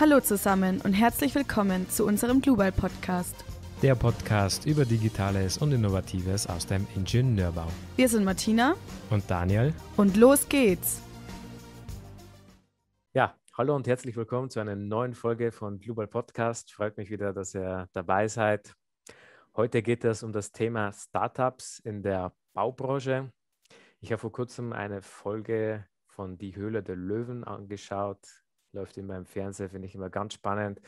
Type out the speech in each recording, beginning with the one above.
Hallo zusammen und herzlich willkommen zu unserem Global Podcast. Der Podcast über Digitales und Innovatives aus dem Ingenieurbau. Wir sind Martina und Daniel und los geht's. Ja, hallo und herzlich willkommen zu einer neuen Folge von Global Podcast. Freut mich wieder, dass ihr dabei seid. Heute geht es um das Thema Startups in der Baubranche. Ich habe vor kurzem eine Folge von Die Höhle der Löwen angeschaut läuft immer im Fernsehen, finde ich immer ganz spannend.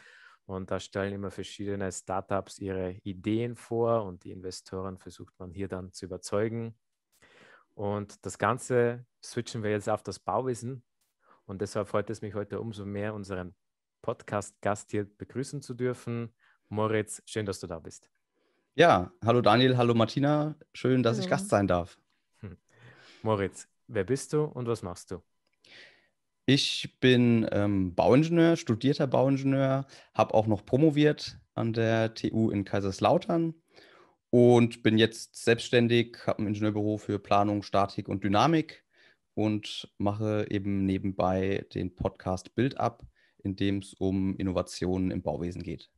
Und da stellen immer verschiedene Startups ihre Ideen vor und die Investoren versucht man hier dann zu überzeugen. Und das Ganze switchen wir jetzt auf das Bauwissen. Und deshalb freut es mich heute umso mehr, unseren Podcast-Gast hier begrüßen zu dürfen. Moritz, schön, dass du da bist. Ja, hallo Daniel, hallo Martina. Schön, dass hallo. ich Gast sein darf. Hm. Moritz, wer bist du und was machst du? Ich bin ähm, Bauingenieur, studierter Bauingenieur, habe auch noch promoviert an der TU in Kaiserslautern und bin jetzt selbstständig, habe ein Ingenieurbüro für Planung, Statik und Dynamik und mache eben nebenbei den Podcast Bild ab, in dem es um Innovationen im Bauwesen geht.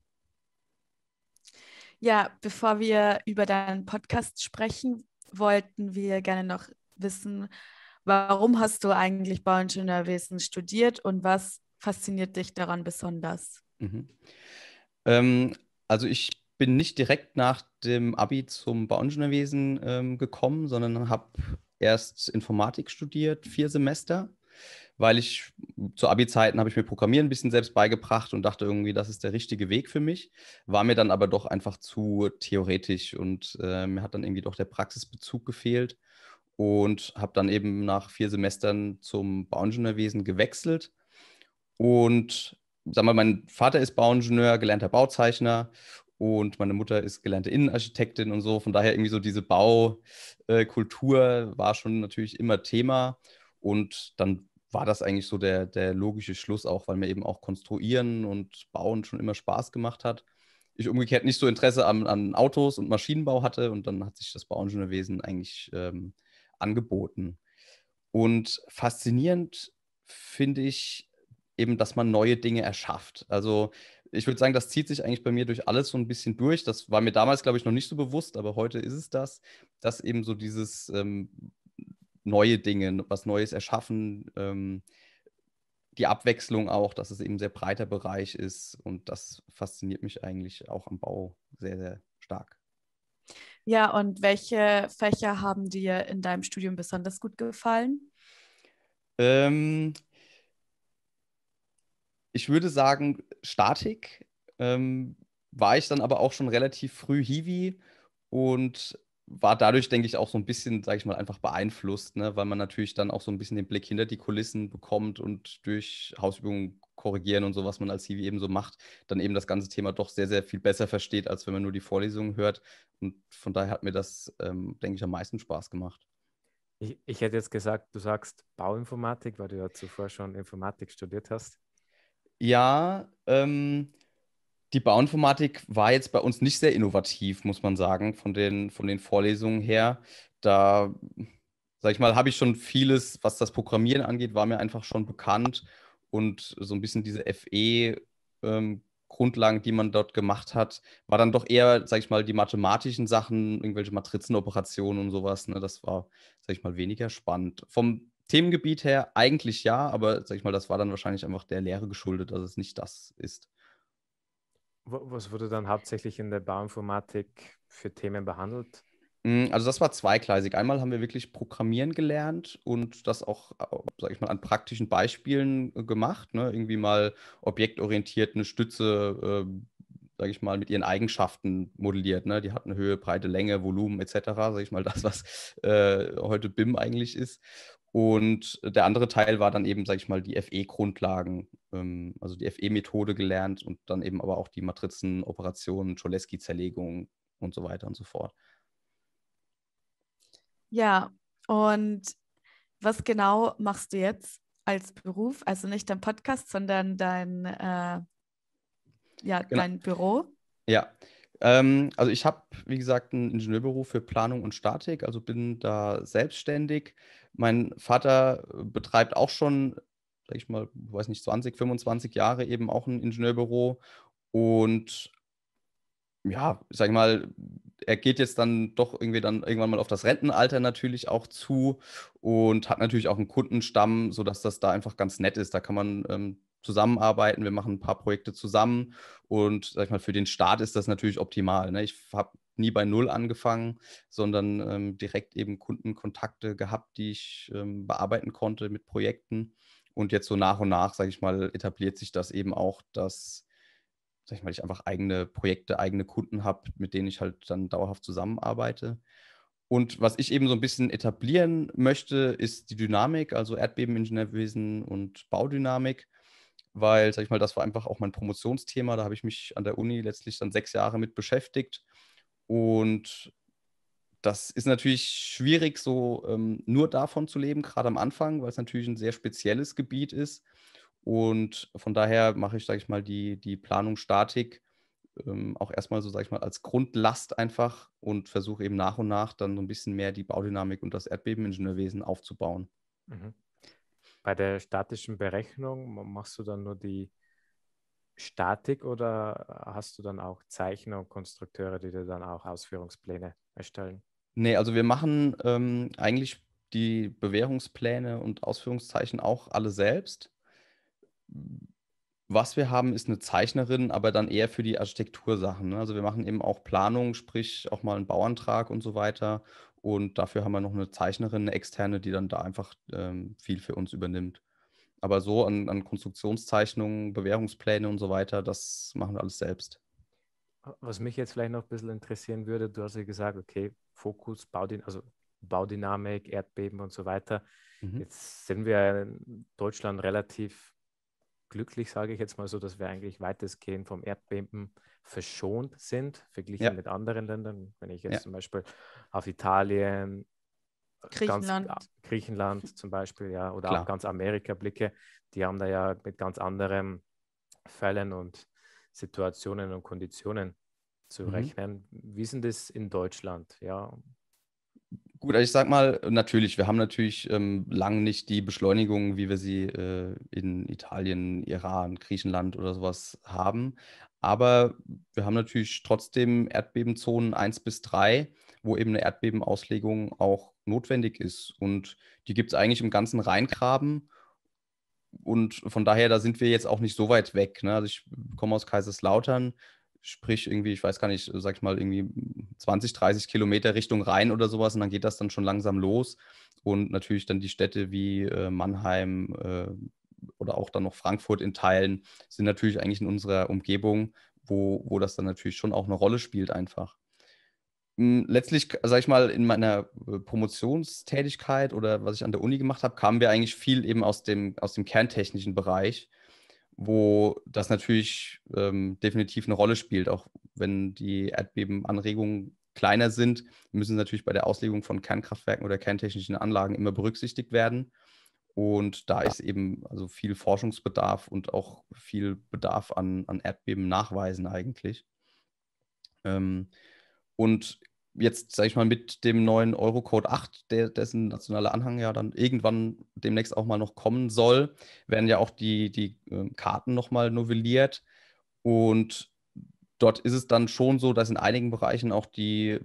Ja, bevor wir über deinen Podcast sprechen, wollten wir gerne noch wissen, Warum hast du eigentlich Bauingenieurwesen studiert und was fasziniert dich daran besonders? Mhm. Ähm, also ich bin nicht direkt nach dem ABI zum Bauingenieurwesen ähm, gekommen, sondern habe erst Informatik studiert, vier Semester, weil ich zu Abi-Zeiten habe ich mir Programmieren ein bisschen selbst beigebracht und dachte irgendwie, das ist der richtige Weg für mich. War mir dann aber doch einfach zu theoretisch und äh, mir hat dann irgendwie doch der Praxisbezug gefehlt und habe dann eben nach vier Semestern zum Bauingenieurwesen gewechselt. Und sag mal, mein Vater ist Bauingenieur, gelernter Bauzeichner und meine Mutter ist gelernte Innenarchitektin und so. Von daher irgendwie so diese Baukultur äh, war schon natürlich immer Thema. Und dann war das eigentlich so der, der logische Schluss auch, weil mir eben auch Konstruieren und Bauen schon immer Spaß gemacht hat. Ich umgekehrt nicht so Interesse an, an Autos und Maschinenbau hatte und dann hat sich das Bauingenieurwesen eigentlich ähm, angeboten. Und faszinierend finde ich eben, dass man neue Dinge erschafft. Also ich würde sagen, das zieht sich eigentlich bei mir durch alles so ein bisschen durch. Das war mir damals, glaube ich, noch nicht so bewusst, aber heute ist es das, dass eben so dieses ähm, neue Dinge, was Neues erschaffen, ähm, die Abwechslung auch, dass es eben sehr breiter Bereich ist und das fasziniert mich eigentlich auch am Bau sehr, sehr stark. Ja, und welche Fächer haben dir in deinem Studium besonders gut gefallen? Ähm, ich würde sagen, Statik. Ähm, war ich dann aber auch schon relativ früh Hiwi und war dadurch, denke ich, auch so ein bisschen, sage ich mal, einfach beeinflusst, ne? weil man natürlich dann auch so ein bisschen den Blick hinter die Kulissen bekommt und durch Hausübungen korrigieren und so, was man als Hiwi eben so macht, dann eben das ganze Thema doch sehr, sehr viel besser versteht, als wenn man nur die Vorlesungen hört. Und von daher hat mir das, ähm, denke ich, am meisten Spaß gemacht. Ich, ich, hätte jetzt gesagt, du sagst Bauinformatik, weil du ja zuvor schon Informatik studiert hast. Ja, ähm, die Bauinformatik war jetzt bei uns nicht sehr innovativ, muss man sagen, von den, von den Vorlesungen her. Da, sag ich mal, habe ich schon vieles, was das Programmieren angeht, war mir einfach schon bekannt und so ein bisschen diese FE ähm, Grundlagen, die man dort gemacht hat, war dann doch eher, sag ich mal, die mathematischen Sachen, irgendwelche Matrizenoperationen und sowas. Ne? Das war, sag ich mal, weniger spannend. Vom Themengebiet her eigentlich ja, aber sag ich mal, das war dann wahrscheinlich einfach der Lehre geschuldet, dass es nicht das ist. Was wurde dann hauptsächlich in der Bauinformatik für Themen behandelt? Mm, also das war zweigleisig. Einmal haben wir wirklich Programmieren gelernt und das auch, äh, sage ich mal, an praktischen Beispielen äh, gemacht. Ne? Irgendwie mal objektorientiert eine Stütze, äh, sage ich mal, mit ihren Eigenschaften modelliert. Ne? Die hat eine Höhe, Breite, Länge, Volumen etc. Sage ich mal, das, was äh, heute BIM eigentlich ist. Und der andere Teil war dann eben, sage ich mal, die FE-Grundlagen, ähm, also die FE-Methode gelernt und dann eben aber auch die Matrizen, Operationen, Cholesky-Zerlegung und so weiter und so fort. Ja, und was genau machst du jetzt als Beruf? Also nicht dein Podcast, sondern dein, äh, ja, genau. dein Büro? Ja, ähm, also ich habe, wie gesagt, einen Ingenieurberuf für Planung und Statik, also bin da selbstständig. Mein Vater betreibt auch schon, sag ich mal, weiß nicht, 20, 25 Jahre eben auch ein Ingenieurbüro und ja, sag ich mal, er geht jetzt dann doch irgendwie dann irgendwann mal auf das Rentenalter natürlich auch zu und hat natürlich auch einen Kundenstamm, sodass das da einfach ganz nett ist. Da kann man ähm, zusammenarbeiten, wir machen ein paar Projekte zusammen und sag ich mal, für den Start ist das natürlich optimal. Ne? Ich habe nie bei Null angefangen, sondern ähm, direkt eben Kundenkontakte gehabt, die ich ähm, bearbeiten konnte mit Projekten. Und jetzt so nach und nach, sage ich mal, etabliert sich das eben auch, dass sag ich mal, ich einfach eigene Projekte, eigene Kunden habe, mit denen ich halt dann dauerhaft zusammenarbeite. Und was ich eben so ein bisschen etablieren möchte, ist die Dynamik, also Erdbebeningenieurwesen und Baudynamik, weil, sag ich mal, das war einfach auch mein Promotionsthema. Da habe ich mich an der Uni letztlich dann sechs Jahre mit beschäftigt. Und das ist natürlich schwierig, so ähm, nur davon zu leben, gerade am Anfang, weil es natürlich ein sehr spezielles Gebiet ist. Und von daher mache ich, sage ich mal, die, die Planung Statik ähm, auch erstmal so, sage ich mal, als Grundlast einfach und versuche eben nach und nach dann so ein bisschen mehr die Baudynamik und das Erdbebeningenieurwesen aufzubauen. Mhm. Bei der statischen Berechnung machst du dann nur die Statik oder hast du dann auch Zeichner und Konstrukteure, die dir dann auch Ausführungspläne erstellen? Nee, also wir machen ähm, eigentlich die Bewährungspläne und Ausführungszeichen auch alle selbst was wir haben, ist eine Zeichnerin, aber dann eher für die Architektursachen. Ne? Also wir machen eben auch Planung, sprich auch mal einen Bauantrag und so weiter. Und dafür haben wir noch eine Zeichnerin, eine externe, die dann da einfach ähm, viel für uns übernimmt. Aber so an, an Konstruktionszeichnungen, Bewährungspläne und so weiter, das machen wir alles selbst. Was mich jetzt vielleicht noch ein bisschen interessieren würde, du hast ja gesagt, okay, Fokus, Baudin also Baudynamik, Erdbeben und so weiter. Mhm. Jetzt sind wir in Deutschland relativ glücklich, sage ich jetzt mal so, dass wir eigentlich weitestgehend vom Erdbeben verschont sind, verglichen ja. mit anderen Ländern. Wenn ich jetzt ja. zum Beispiel auf Italien, äh, Griechenland. Ganz, Griechenland zum Beispiel, ja, oder Klar. auch ganz Amerika blicke, die haben da ja mit ganz anderen Fällen und Situationen und Konditionen zu mhm. rechnen. Wie sind das in Deutschland? Ja, Gut, also ich sag mal, natürlich, wir haben natürlich ähm, lange nicht die Beschleunigung, wie wir sie äh, in Italien, Iran, Griechenland oder sowas haben. Aber wir haben natürlich trotzdem Erdbebenzonen 1 bis 3, wo eben eine Erdbebenauslegung auch notwendig ist. Und die gibt es eigentlich im ganzen Rheingraben. Und von daher, da sind wir jetzt auch nicht so weit weg. Ne? Also ich komme aus Kaiserslautern sprich irgendwie, ich weiß gar nicht, sag ich mal, irgendwie 20, 30 Kilometer Richtung Rhein oder sowas und dann geht das dann schon langsam los. Und natürlich dann die Städte wie äh, Mannheim äh, oder auch dann noch Frankfurt in Teilen sind natürlich eigentlich in unserer Umgebung, wo, wo das dann natürlich schon auch eine Rolle spielt einfach. Hm, letztlich, sage ich mal, in meiner äh, Promotionstätigkeit oder was ich an der Uni gemacht habe, kamen wir eigentlich viel eben aus dem, aus dem kerntechnischen Bereich wo das natürlich ähm, definitiv eine Rolle spielt. Auch wenn die Erdbebenanregungen kleiner sind, müssen sie natürlich bei der Auslegung von Kernkraftwerken oder kerntechnischen Anlagen immer berücksichtigt werden. Und da ist eben also viel Forschungsbedarf und auch viel Bedarf an, an Erdbeben eigentlich. Ähm, und jetzt, sage ich mal, mit dem neuen Eurocode 8, der, dessen nationaler Anhang ja dann irgendwann demnächst auch mal noch kommen soll, werden ja auch die, die äh, Karten nochmal novelliert. Und dort ist es dann schon so, dass in einigen Bereichen auch die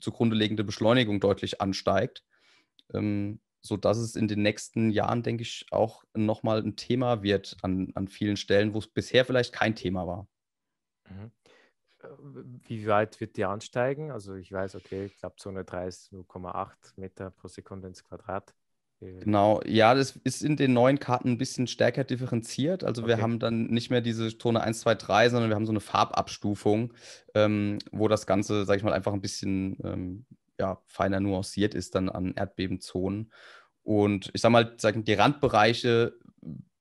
zugrunde liegende Beschleunigung deutlich ansteigt. Ähm, sodass es in den nächsten Jahren, denke ich, auch nochmal ein Thema wird an, an vielen Stellen, wo es bisher vielleicht kein Thema war. Mhm wie weit wird die ansteigen? Also ich weiß, okay, ich glaube Zone 3 ist 0,8 Meter pro Sekunde ins Quadrat. Äh, genau, ja, das ist in den neuen Karten ein bisschen stärker differenziert. Also okay. wir haben dann nicht mehr diese Zone 1, 2, 3, sondern wir haben so eine Farbabstufung, ähm, wo das Ganze, sag ich mal, einfach ein bisschen ähm, ja, feiner nuanciert ist dann an Erdbebenzonen. Und ich sag mal, die Randbereiche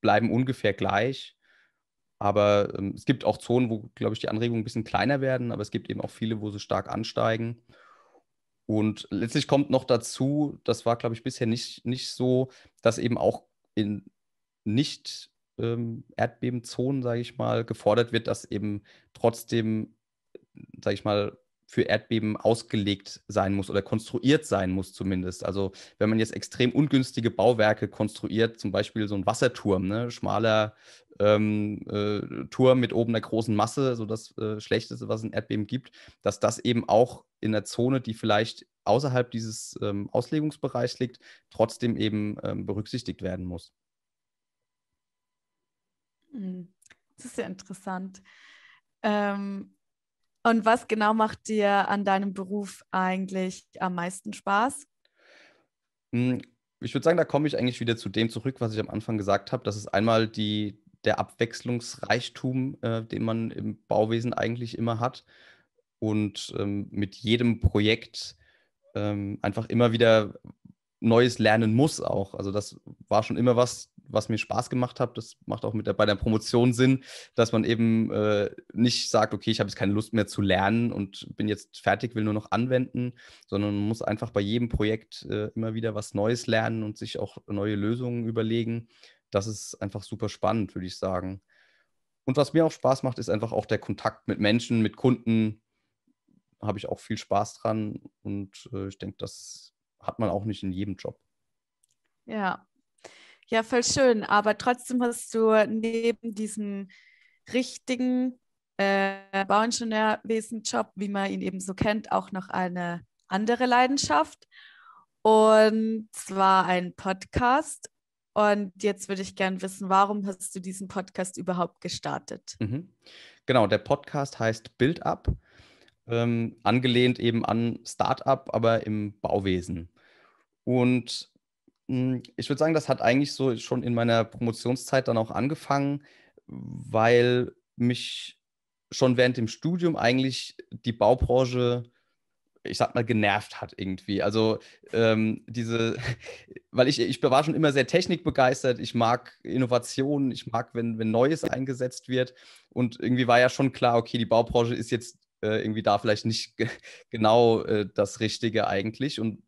bleiben ungefähr gleich. Aber ähm, es gibt auch Zonen, wo, glaube ich, die Anregungen ein bisschen kleiner werden, aber es gibt eben auch viele, wo sie stark ansteigen. Und letztlich kommt noch dazu, das war, glaube ich, bisher nicht, nicht so, dass eben auch in nicht ähm, Erdbebenzonen, sage ich mal, gefordert wird, dass eben trotzdem, sage ich mal, für Erdbeben ausgelegt sein muss oder konstruiert sein muss zumindest. Also wenn man jetzt extrem ungünstige Bauwerke konstruiert, zum Beispiel so ein Wasserturm, ne? schmaler ähm, äh, Turm mit oben einer großen Masse, so das äh, Schlechteste, was es in Erdbeben gibt, dass das eben auch in einer Zone, die vielleicht außerhalb dieses ähm, Auslegungsbereichs liegt, trotzdem eben ähm, berücksichtigt werden muss. Hm, das ist sehr interessant. Ähm, und was genau macht dir an deinem Beruf eigentlich am meisten Spaß? Hm, ich würde sagen, da komme ich eigentlich wieder zu dem zurück, was ich am Anfang gesagt habe. Das ist einmal die, der Abwechslungsreichtum, äh, den man im Bauwesen eigentlich immer hat. Und ähm, mit jedem Projekt ähm, einfach immer wieder Neues lernen muss auch. Also das war schon immer was, was mir Spaß gemacht hat. Das macht auch mit der, bei der Promotion Sinn, dass man eben äh, nicht sagt, okay, ich habe jetzt keine Lust mehr zu lernen und bin jetzt fertig, will nur noch anwenden, sondern man muss einfach bei jedem Projekt äh, immer wieder was Neues lernen und sich auch neue Lösungen überlegen. Das ist einfach super spannend, würde ich sagen. Und was mir auch Spaß macht, ist einfach auch der Kontakt mit Menschen, mit Kunden. Habe ich auch viel Spaß dran und äh, ich denke, das hat man auch nicht in jedem Job. Ja, ja, voll schön. Aber trotzdem hast du neben diesem richtigen äh, Bauingenieurwesen-Job, wie man ihn eben so kennt, auch noch eine andere Leidenschaft. Und zwar ein Podcast. Und jetzt würde ich gerne wissen, warum hast du diesen Podcast überhaupt gestartet? Mhm. Genau, der Podcast heißt Build Up, ähm, angelehnt eben an Startup, aber im Bauwesen. Und hm, ich würde sagen, das hat eigentlich so schon in meiner Promotionszeit dann auch angefangen, weil mich schon während dem Studium eigentlich die Baubranche, ich sag mal, genervt hat irgendwie. Also ähm, diese, weil ich, ich war schon immer sehr technikbegeistert, ich mag Innovationen, ich mag, wenn, wenn Neues eingesetzt wird. Und irgendwie war ja schon klar, okay, die Baubranche ist jetzt äh, irgendwie da vielleicht nicht genau äh, das Richtige eigentlich und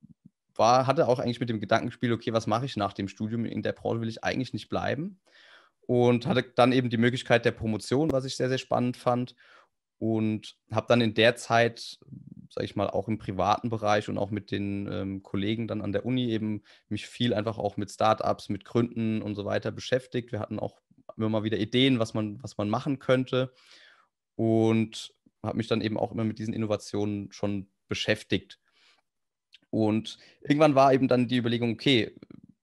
war, hatte auch eigentlich mit dem Gedankenspiel, okay, was mache ich nach dem Studium? In der Branche will ich eigentlich nicht bleiben. Und hatte dann eben die Möglichkeit der Promotion, was ich sehr, sehr spannend fand. Und habe dann in der Zeit, sage ich mal, auch im privaten Bereich und auch mit den ähm, Kollegen dann an der Uni eben mich viel einfach auch mit Startups, mit Gründen und so weiter beschäftigt. Wir hatten auch immer mal wieder Ideen, was man, was man machen könnte. Und habe mich dann eben auch immer mit diesen Innovationen schon beschäftigt und irgendwann war eben dann die Überlegung, okay,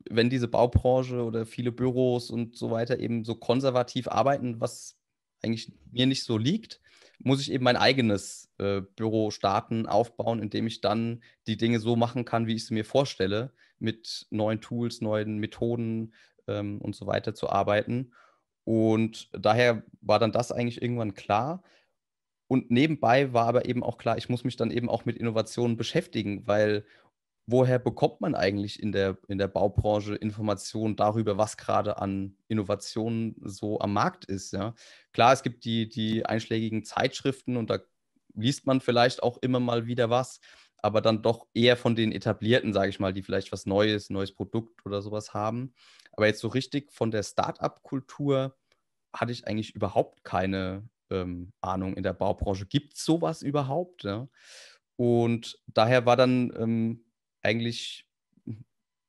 wenn diese Baubranche oder viele Büros und so weiter eben so konservativ arbeiten, was eigentlich mir nicht so liegt, muss ich eben mein eigenes äh, Büro starten, aufbauen, indem ich dann die Dinge so machen kann, wie ich es mir vorstelle, mit neuen Tools, neuen Methoden ähm, und so weiter zu arbeiten. Und daher war dann das eigentlich irgendwann klar. Und nebenbei war aber eben auch klar, ich muss mich dann eben auch mit Innovationen beschäftigen, weil woher bekommt man eigentlich in der, in der Baubranche Informationen darüber, was gerade an Innovationen so am Markt ist? Ja? Klar, es gibt die, die einschlägigen Zeitschriften und da liest man vielleicht auch immer mal wieder was, aber dann doch eher von den etablierten, sage ich mal, die vielleicht was Neues, neues Produkt oder sowas haben. Aber jetzt so richtig von der Start-up-Kultur hatte ich eigentlich überhaupt keine ähm, Ahnung in der Baubranche. Gibt es sowas überhaupt? Ja? Und daher war dann ähm, eigentlich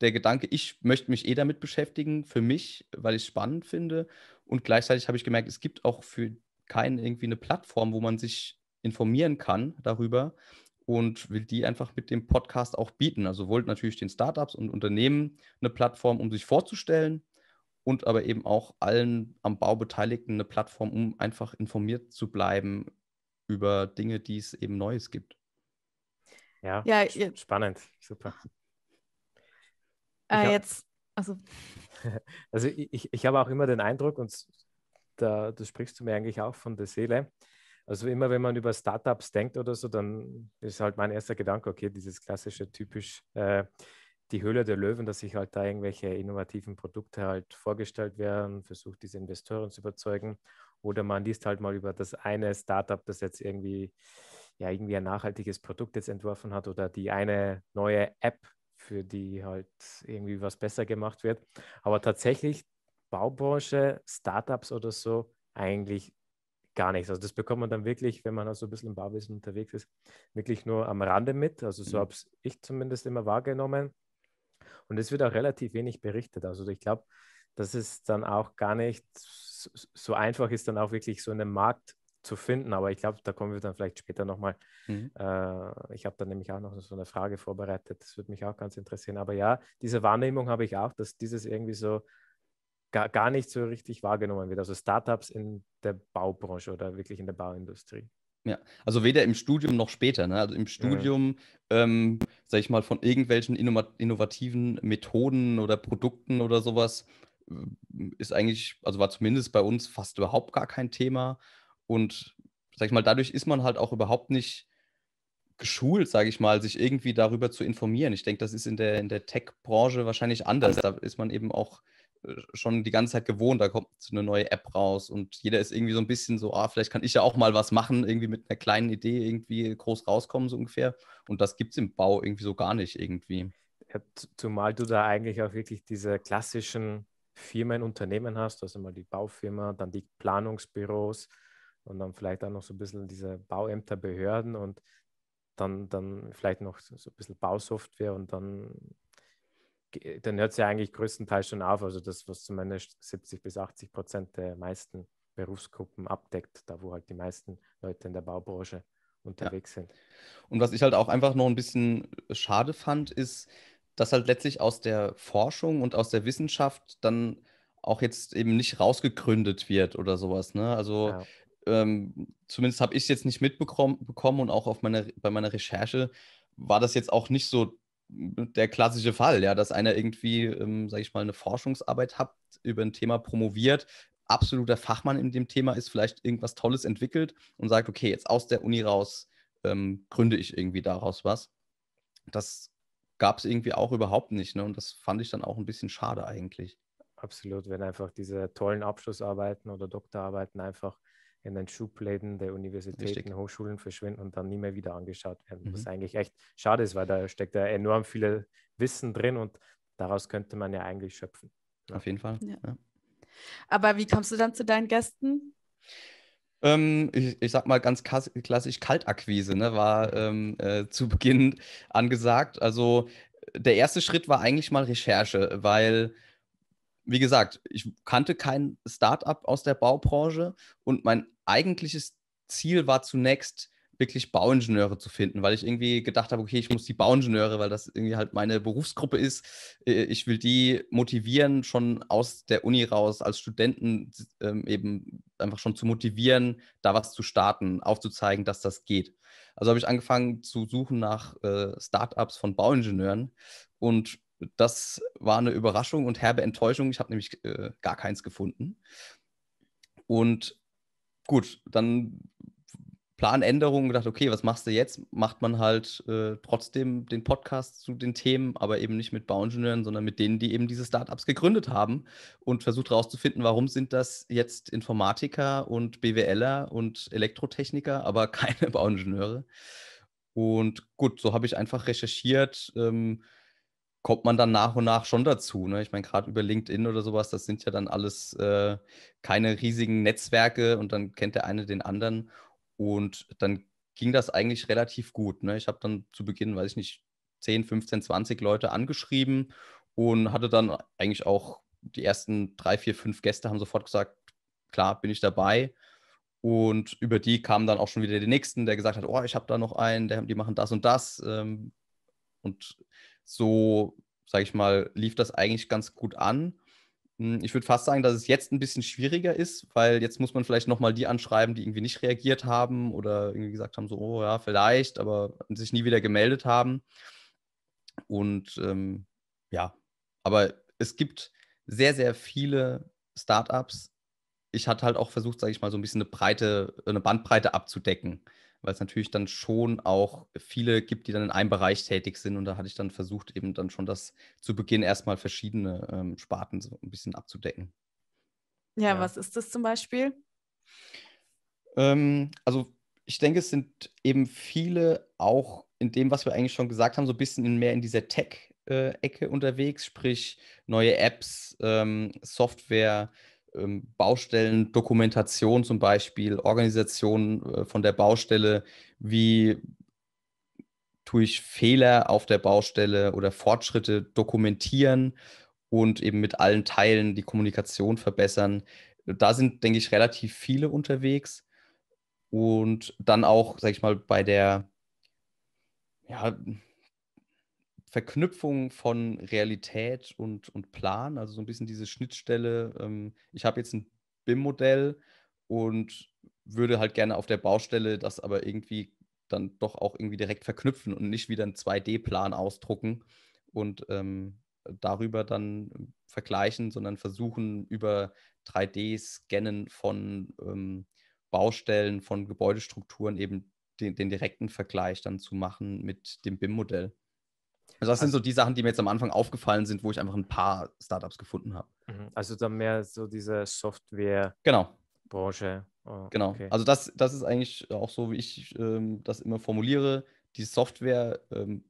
der Gedanke, ich möchte mich eh damit beschäftigen, für mich, weil ich es spannend finde. Und gleichzeitig habe ich gemerkt, es gibt auch für keinen irgendwie eine Plattform, wo man sich informieren kann darüber und will die einfach mit dem Podcast auch bieten. Also wollte natürlich den Startups und Unternehmen eine Plattform, um sich vorzustellen, und aber eben auch allen am Bau Beteiligten eine Plattform, um einfach informiert zu bleiben über Dinge, die es eben Neues gibt. Ja, ja jetzt, spannend, super. Äh, jetzt, also. also ich, ich habe auch immer den Eindruck, und da, das sprichst du mir eigentlich auch von der Seele, also immer wenn man über Startups denkt oder so, dann ist halt mein erster Gedanke, okay, dieses klassische, typisch äh, die Höhle der Löwen, dass sich halt da irgendwelche innovativen Produkte halt vorgestellt werden, versucht diese Investoren zu überzeugen. Oder man liest halt mal über das eine Startup, das jetzt irgendwie ja irgendwie ein nachhaltiges Produkt jetzt entworfen hat oder die eine neue App, für die halt irgendwie was besser gemacht wird. Aber tatsächlich Baubranche, Startups oder so eigentlich gar nichts. Also das bekommt man dann wirklich, wenn man halt so ein bisschen im Bauwesen unterwegs ist, wirklich nur am Rande mit. Also so mhm. habe ich zumindest immer wahrgenommen. Und es wird auch relativ wenig berichtet. Also ich glaube, dass es dann auch gar nicht so einfach ist, dann auch wirklich so einen Markt zu finden. Aber ich glaube, da kommen wir dann vielleicht später nochmal. Mhm. Äh, ich habe dann nämlich auch noch so eine Frage vorbereitet. Das würde mich auch ganz interessieren. Aber ja, diese Wahrnehmung habe ich auch, dass dieses irgendwie so gar, gar nicht so richtig wahrgenommen wird. Also Startups in der Baubranche oder wirklich in der Bauindustrie. Ja, also weder im Studium noch später. Ne? Also im Studium mhm. ähm, sag ich mal, von irgendwelchen innovativen Methoden oder Produkten oder sowas äh, ist eigentlich, also war zumindest bei uns fast überhaupt gar kein Thema. Und sag ich mal, dadurch ist man halt auch überhaupt nicht geschult, sage ich mal, sich irgendwie darüber zu informieren. Ich denke, das ist in der, in der Tech-Branche wahrscheinlich anders. Da ist man eben auch schon die ganze Zeit gewohnt. Da kommt eine neue App raus und jeder ist irgendwie so ein bisschen so, ah, vielleicht kann ich ja auch mal was machen, irgendwie mit einer kleinen Idee irgendwie groß rauskommen, so ungefähr. Und das gibt es im Bau irgendwie so gar nicht irgendwie. Ja, zumal du da eigentlich auch wirklich diese klassischen Firmen, Unternehmen hast, also mal die Baufirma, dann die Planungsbüros und dann vielleicht auch noch so ein bisschen diese Bauämter, Behörden und dann, dann vielleicht noch so ein bisschen Bausoftware und dann äh, dann hört es ja eigentlich größtenteils schon auf. Also das, was zumindest 70 bis 80 Prozent der meisten Berufsgruppen abdeckt, da wo halt die meisten Leute in der Baubranche unterwegs ja. sind. Und was ich halt auch einfach noch ein bisschen äh, schade fand, ist, dass halt letztlich aus der Forschung und aus der Wissenschaft dann auch jetzt eben nicht rausgegründet wird oder sowas. Ne? Also ja. ähm, zumindest habe ich es jetzt nicht mitbekommen und auch auf meine, bei meiner Recherche war das jetzt auch nicht so der klassische Fall, ja, dass einer irgendwie, ähm, sage ich mal, eine Forschungsarbeit hat, über ein Thema promoviert, absoluter Fachmann in dem Thema ist, vielleicht irgendwas Tolles entwickelt und sagt, okay, jetzt aus der Uni raus ähm, gründe ich irgendwie daraus was. Das gab es irgendwie auch überhaupt nicht. Ne? Und das fand ich dann auch ein bisschen schade eigentlich. Absolut, wenn einfach diese tollen Abschlussarbeiten oder Doktorarbeiten einfach in den Schubläden der Universitäten, Richtig. Hochschulen verschwinden und dann nie mehr wieder angeschaut werden. Mhm. Was eigentlich echt schade ist, weil da steckt ja enorm viel Wissen drin und daraus könnte man ja eigentlich schöpfen. Ne? Auf jeden Fall. Ja. Ja. Aber wie kommst du dann zu deinen Gästen? Ähm, ich, ich, sag mal ganz klassisch Kaltakquise, ne, war ähm, äh, zu Beginn angesagt. Also der erste Schritt war eigentlich mal Recherche, weil wie gesagt, ich kannte kein Startup aus der Baubranche und mein eigentliches Ziel war zunächst, wirklich Bauingenieure zu finden, weil ich irgendwie gedacht habe, okay, ich muss die Bauingenieure, weil das irgendwie halt meine Berufsgruppe ist. Äh, ich will die motivieren, schon aus der Uni raus als Studenten ähm, eben einfach schon zu motivieren, da was zu starten, aufzuzeigen, dass das geht. Also habe ich angefangen zu suchen nach äh, Startups von Bauingenieuren und das war eine Überraschung und herbe Enttäuschung. Ich habe nämlich äh, gar keins gefunden. Und gut, dann Planänderung gedacht, okay, was machst du jetzt? Macht man halt äh, trotzdem den Podcast zu den Themen, aber eben nicht mit Bauingenieuren, sondern mit denen, die eben diese Startups gegründet haben und versucht herauszufinden, warum sind das jetzt Informatiker und BWLer und Elektrotechniker, aber keine Bauingenieure. Und gut, so habe ich einfach recherchiert. Ähm, kommt man dann nach und nach schon dazu. Ne? Ich meine, gerade über LinkedIn oder sowas, das sind ja dann alles äh, keine riesigen Netzwerke und dann kennt der eine den anderen und dann ging das eigentlich relativ gut. Ne? Ich habe dann zu Beginn, weiß ich nicht, 10, 15, 20 Leute angeschrieben und hatte dann eigentlich auch die ersten drei, vier, fünf Gäste haben sofort gesagt, klar, bin ich dabei. Und über die kam dann auch schon wieder der nächsten, der gesagt hat, oh, ich habe da noch einen, der, die machen das und das. Ähm, und so, sage ich mal, lief das eigentlich ganz gut an. Hm, ich würde fast sagen, dass es jetzt ein bisschen schwieriger ist, weil jetzt muss man vielleicht nochmal die anschreiben, die irgendwie nicht reagiert haben oder irgendwie gesagt haben, so, oh ja, vielleicht, aber sich nie wieder gemeldet haben. Und ähm, ja, aber es gibt sehr, sehr viele Startups. Ich hatte halt auch versucht, sage ich mal, so ein bisschen eine breite, eine Bandbreite abzudecken weil es natürlich dann schon auch viele gibt, die dann in einem Bereich tätig sind. Und da hatte ich dann versucht, eben dann schon das zu Beginn erstmal verschiedene ähm, Sparten so ein bisschen abzudecken. Ja, ja. was ist das zum Beispiel? Ähm, also ich denke, es sind eben viele auch in dem, was wir eigentlich schon gesagt haben, so ein bisschen mehr in dieser Tech-Ecke äh, unterwegs, sprich neue Apps, ähm, Software, ähm, Baustellen, Dokumentation zum Beispiel, Organisation äh, von der Baustelle, wie tue ich Fehler auf der Baustelle oder Fortschritte dokumentieren und eben mit allen Teilen die Kommunikation verbessern. Da sind, denke ich, relativ viele unterwegs. Und dann auch, sag ich mal, bei der, ja, Verknüpfung von Realität und, und Plan, also so ein bisschen diese Schnittstelle. Ähm, ich habe jetzt ein BIM-Modell und würde halt gerne auf der Baustelle das aber irgendwie dann doch auch irgendwie direkt verknüpfen und nicht wieder einen 2D-Plan ausdrucken und ähm, darüber dann vergleichen, sondern versuchen über 3D-Scannen von ähm, Baustellen, von Gebäudestrukturen eben den, den direkten Vergleich dann zu machen mit dem BIM-Modell. Also das sind also so die Sachen, die mir jetzt am Anfang aufgefallen sind, wo ich einfach ein paar Startups gefunden habe. Mhm. Also dann mehr so diese Software. Genau. Branche. Oh, genau. Okay. Also das, das ist eigentlich auch so, wie ich ähm, das immer formuliere. Die Software ähm,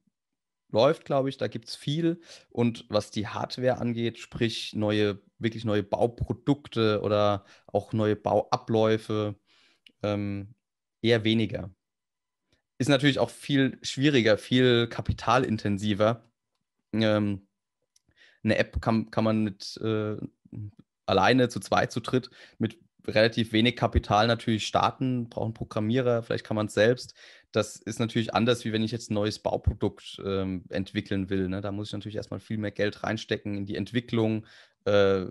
läuft, glaube ich, da gibt es viel. Und was die Hardware angeht, sprich neue, wirklich neue Bauprodukte oder auch neue Bauabläufe, ähm, eher weniger ist natürlich auch viel schwieriger, viel kapitalintensiver. Ähm, eine App kann, kann man mit äh, alleine zu zweit, zu dritt mit relativ wenig Kapital natürlich starten, brauchen Programmierer, vielleicht kann man es selbst. Das ist natürlich anders, wie wenn ich jetzt ein neues Bauprodukt ähm, entwickeln will. Ne? Da muss ich natürlich erstmal viel mehr Geld reinstecken in die Entwicklung, äh,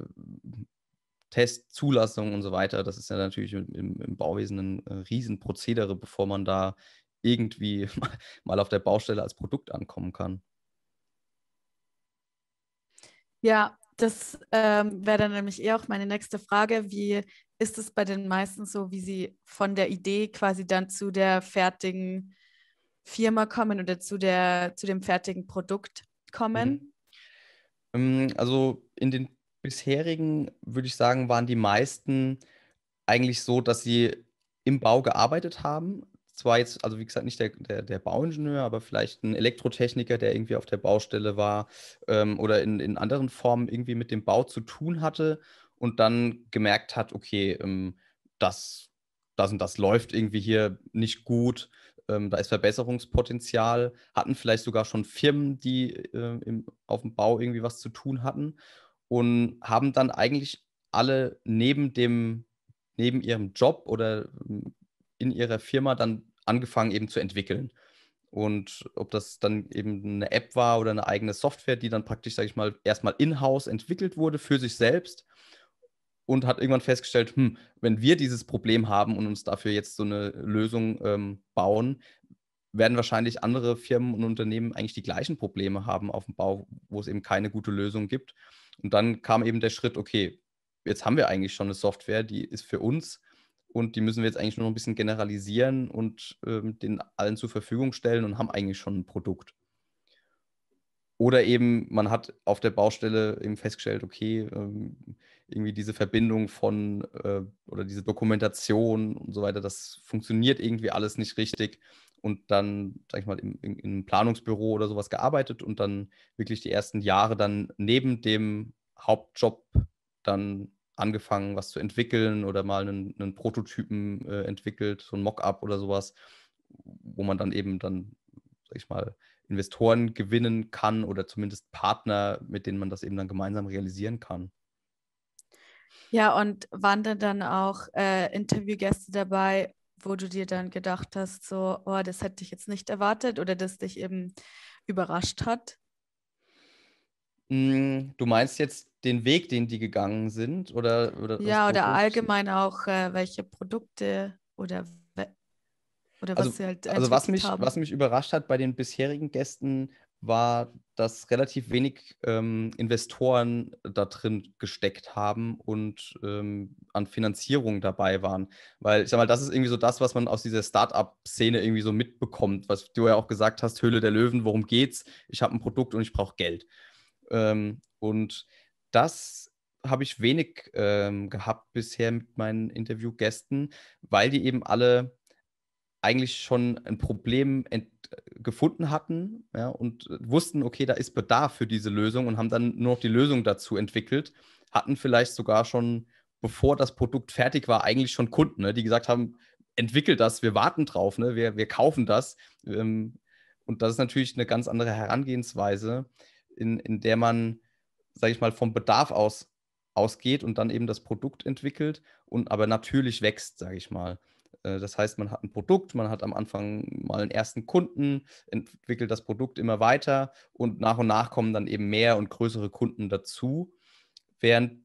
Test, Zulassung und so weiter. Das ist ja natürlich im, im Bauwesen ein äh, Riesenprozedere, bevor man da irgendwie mal auf der Baustelle als Produkt ankommen kann. Ja, das ähm, wäre dann nämlich eher auch meine nächste Frage. Wie ist es bei den meisten so, wie sie von der Idee quasi dann zu der fertigen Firma kommen oder zu, der, zu dem fertigen Produkt kommen? Mhm. Ähm, also in den bisherigen, würde ich sagen, waren die meisten eigentlich so, dass sie im Bau gearbeitet haben, zwar jetzt, also wie gesagt, nicht der, der, der Bauingenieur, aber vielleicht ein Elektrotechniker, der irgendwie auf der Baustelle war ähm, oder in, in anderen Formen irgendwie mit dem Bau zu tun hatte und dann gemerkt hat, okay, ähm, das, das und das läuft irgendwie hier nicht gut, ähm, da ist Verbesserungspotenzial, hatten vielleicht sogar schon Firmen, die äh, im, auf dem Bau irgendwie was zu tun hatten und haben dann eigentlich alle neben dem neben ihrem Job oder ähm, in ihrer Firma dann angefangen eben zu entwickeln. Und ob das dann eben eine App war oder eine eigene Software, die dann praktisch, sage ich mal, erstmal in-house entwickelt wurde für sich selbst und hat irgendwann festgestellt, hm, wenn wir dieses Problem haben und uns dafür jetzt so eine Lösung ähm, bauen, werden wahrscheinlich andere Firmen und Unternehmen eigentlich die gleichen Probleme haben auf dem Bau, wo es eben keine gute Lösung gibt. Und dann kam eben der Schritt, okay, jetzt haben wir eigentlich schon eine Software, die ist für uns und die müssen wir jetzt eigentlich nur noch ein bisschen generalisieren und ähm, den allen zur Verfügung stellen und haben eigentlich schon ein Produkt. Oder eben, man hat auf der Baustelle eben festgestellt, okay, ähm, irgendwie diese Verbindung von äh, oder diese Dokumentation und so weiter, das funktioniert irgendwie alles nicht richtig. Und dann, sag ich mal, im, in, in Planungsbüro oder sowas gearbeitet und dann wirklich die ersten Jahre dann neben dem Hauptjob dann angefangen, was zu entwickeln oder mal einen, einen Prototypen äh, entwickelt, so ein Mockup oder sowas, wo man dann eben dann, sag ich mal, Investoren gewinnen kann oder zumindest Partner, mit denen man das eben dann gemeinsam realisieren kann. Ja, und waren da dann auch äh, Interviewgäste dabei, wo du dir dann gedacht hast, so, oh, das hätte ich jetzt nicht erwartet oder das dich eben überrascht hat? Hm, du meinst jetzt den Weg, den die gegangen sind? Oder, oder ja, oder allgemein auch, äh, welche Produkte oder, we oder was also, sie halt äh, Also was mich, haben. was mich überrascht hat bei den bisherigen Gästen, war, dass relativ wenig ähm, Investoren da drin gesteckt haben und ähm, an Finanzierung dabei waren. Weil ich sag mal, das ist irgendwie so das, was man aus dieser Startup-Szene irgendwie so mitbekommt, was du ja auch gesagt hast, Höhle der Löwen, worum geht's? Ich habe ein Produkt und ich brauche Geld. Ähm, und das habe ich wenig ähm, gehabt bisher mit meinen Interviewgästen, weil die eben alle eigentlich schon ein Problem äh, gefunden hatten ja, und äh, wussten, okay, da ist Bedarf für diese Lösung und haben dann nur noch die Lösung dazu entwickelt, hatten vielleicht sogar schon, bevor das Produkt fertig war, eigentlich schon Kunden, ne, die gesagt haben, entwickelt das, wir warten drauf, ne, wir, wir kaufen das. Ähm, und das ist natürlich eine ganz andere Herangehensweise, in, in der man sage ich mal, vom Bedarf aus ausgeht und dann eben das Produkt entwickelt und aber natürlich wächst, sage ich mal. Äh, das heißt, man hat ein Produkt, man hat am Anfang mal einen ersten Kunden, entwickelt das Produkt immer weiter und nach und nach kommen dann eben mehr und größere Kunden dazu, während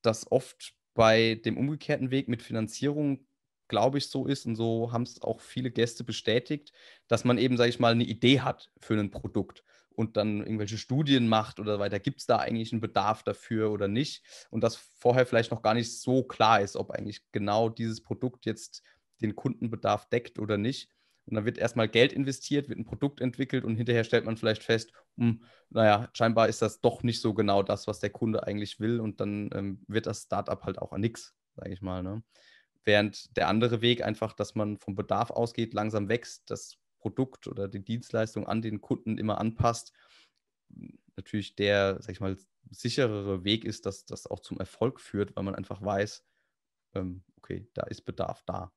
das oft bei dem umgekehrten Weg mit Finanzierung, glaube ich, so ist und so haben es auch viele Gäste bestätigt, dass man eben, sage ich mal, eine Idee hat für ein Produkt und dann irgendwelche Studien macht oder weiter, gibt es da eigentlich einen Bedarf dafür oder nicht? Und dass vorher vielleicht noch gar nicht so klar ist, ob eigentlich genau dieses Produkt jetzt den Kundenbedarf deckt oder nicht. Und dann wird erstmal Geld investiert, wird ein Produkt entwickelt und hinterher stellt man vielleicht fest, mh, hm, naja, scheinbar ist das doch nicht so genau das, was der Kunde eigentlich will. Und dann ähm, wird das Startup halt auch an nichts, sage ich mal. Ne? Während der andere Weg einfach, dass man vom Bedarf ausgeht, langsam wächst, das Produkt oder die Dienstleistung an den Kunden immer anpasst, natürlich der, sag ich mal, sicherere Weg ist, dass das auch zum Erfolg führt, weil man einfach weiß, ähm, okay, da ist Bedarf da.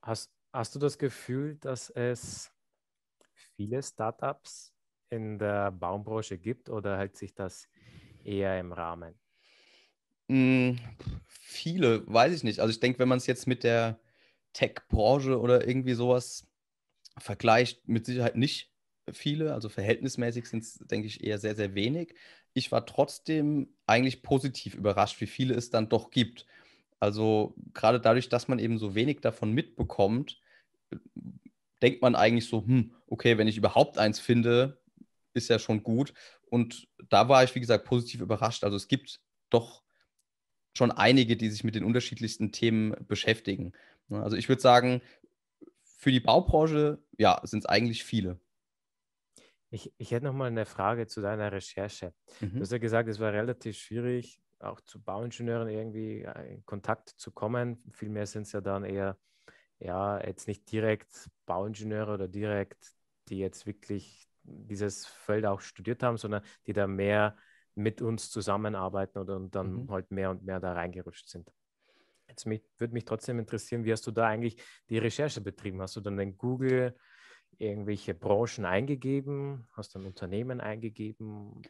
Hast, hast du das Gefühl, dass es viele Startups in der Baumbranche gibt oder hält sich das eher im Rahmen? Hm, viele, weiß ich nicht. Also ich denke, wenn man es jetzt mit der Tech-Branche oder irgendwie sowas Vergleicht mit Sicherheit nicht viele, also verhältnismäßig sind es, denke ich, eher sehr, sehr wenig. Ich war trotzdem eigentlich positiv überrascht, wie viele es dann doch gibt. Also gerade dadurch, dass man eben so wenig davon mitbekommt, denkt man eigentlich so, hm, okay, wenn ich überhaupt eins finde, ist ja schon gut. Und da war ich, wie gesagt, positiv überrascht. Also es gibt doch schon einige, die sich mit den unterschiedlichsten Themen beschäftigen. Also ich würde sagen, für die Baubranche, ja, sind es eigentlich viele. Ich, ich hätte noch mal eine Frage zu deiner Recherche. Mhm. Du hast ja gesagt, es war relativ schwierig, auch zu Bauingenieuren irgendwie äh, in Kontakt zu kommen. Vielmehr sind es ja dann eher, ja, jetzt nicht direkt Bauingenieure oder direkt, die jetzt wirklich dieses Feld auch studiert haben, sondern die da mehr mit uns zusammenarbeiten oder und dann mhm. halt mehr und mehr da reingerutscht sind. Jetzt mich, würde mich trotzdem interessieren, wie hast du da eigentlich die Recherche betrieben? Hast du dann in Google irgendwelche Branchen eingegeben? Hast du ein Unternehmen eingegeben?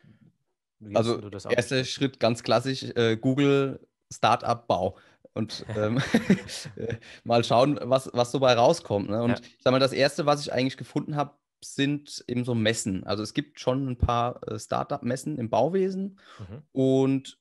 Wie also erster Schritt ganz klassisch äh, Google Startup Bau und ähm, äh, mal schauen, was, was dabei rauskommt. Ne? Und ja. ich sag mal, das erste, was ich eigentlich gefunden habe, sind eben so Messen. Also es gibt schon ein paar äh, Startup-Messen im Bauwesen mhm. und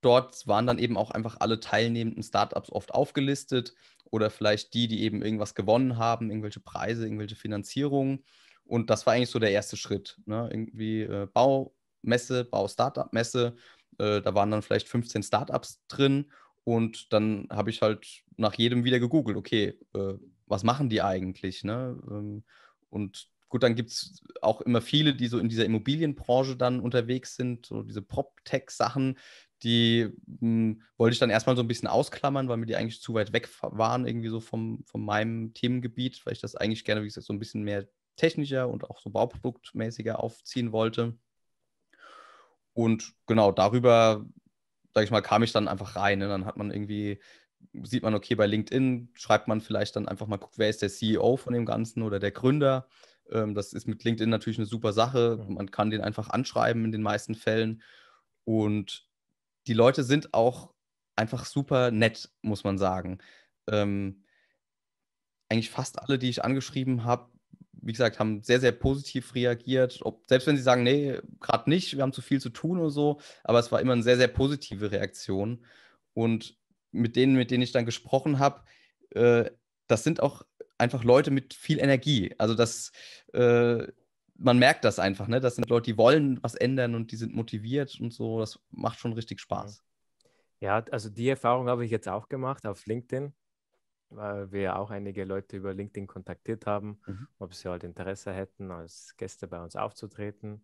dort waren dann eben auch einfach alle teilnehmenden Startups oft aufgelistet oder vielleicht die, die eben irgendwas gewonnen haben, irgendwelche Preise, irgendwelche Finanzierungen. Und das war eigentlich so der erste Schritt. Ne? Irgendwie äh, Baumesse, Bau-Startup-Messe. Äh, da waren dann vielleicht 15 Startups drin. Und dann habe ich halt nach jedem wieder gegoogelt, okay, äh, was machen die eigentlich? Ne? Ähm, und gut, dann gibt es auch immer viele, die so in dieser Immobilienbranche dann unterwegs sind, so diese Prop-Tech-Sachen, die mh, hm, wollte ich dann erstmal so ein bisschen ausklammern, weil mir die eigentlich zu weit weg waren, irgendwie so vom, von meinem Themengebiet, weil ich das eigentlich gerne, wie gesagt, so ein bisschen mehr technischer und auch so bauproduktmäßiger aufziehen wollte. Und genau darüber, sage ich mal, kam ich dann einfach rein. Ne? Dann hat man irgendwie, sieht man, okay, bei LinkedIn schreibt man vielleicht dann einfach mal, guckt, wer ist der CEO von dem Ganzen oder der Gründer. Ähm, das ist mit LinkedIn natürlich eine super Sache. Mhm. Man kann den einfach anschreiben in den meisten Fällen. Und die Leute sind auch einfach super nett, muss man sagen. Ähm, eigentlich fast alle, die ich angeschrieben habe, wie gesagt, haben sehr, sehr positiv reagiert. Ob, selbst wenn sie sagen, nee, gerade nicht, wir haben zu viel zu tun oder so, aber es war immer eine sehr, sehr positive Reaktion. Und mit denen, mit denen ich dann gesprochen habe, äh, das sind auch einfach Leute mit viel Energie. Also das, äh, man merkt das einfach, ne? Das sind Leute, die wollen was ändern und die sind motiviert und so. Das macht schon richtig mhm. Spaß. Ja, also die Erfahrung habe ich jetzt auch gemacht auf LinkedIn, weil wir auch einige Leute über LinkedIn kontaktiert haben, mhm. ob sie halt Interesse hätten, als Gäste bei uns aufzutreten.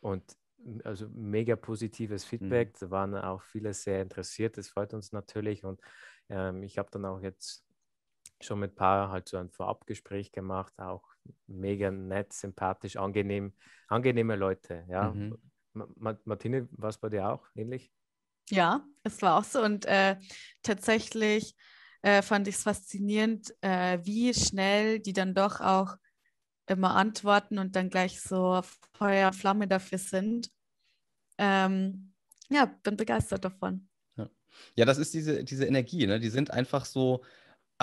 Und also mega positives mhm. Feedback. Mhm. Da waren auch viele sehr interessiert. Das freut uns natürlich. Und ähm, ich habe dann auch jetzt schon mit ein paar halt so ein Vorabgespräch gemacht, auch mega nett, sympathisch, angenehm, angenehme Leute. Ja. Mhm. Martine, war es bei dir auch ähnlich? Ja, es war auch so. Und äh, tatsächlich äh, fand ich es faszinierend, äh, wie schnell die dann doch auch immer antworten und dann gleich so Feuer und Flamme dafür sind. Ähm, ja, bin begeistert davon. Ja, ja das ist diese, diese Energie, ne? die sind einfach so,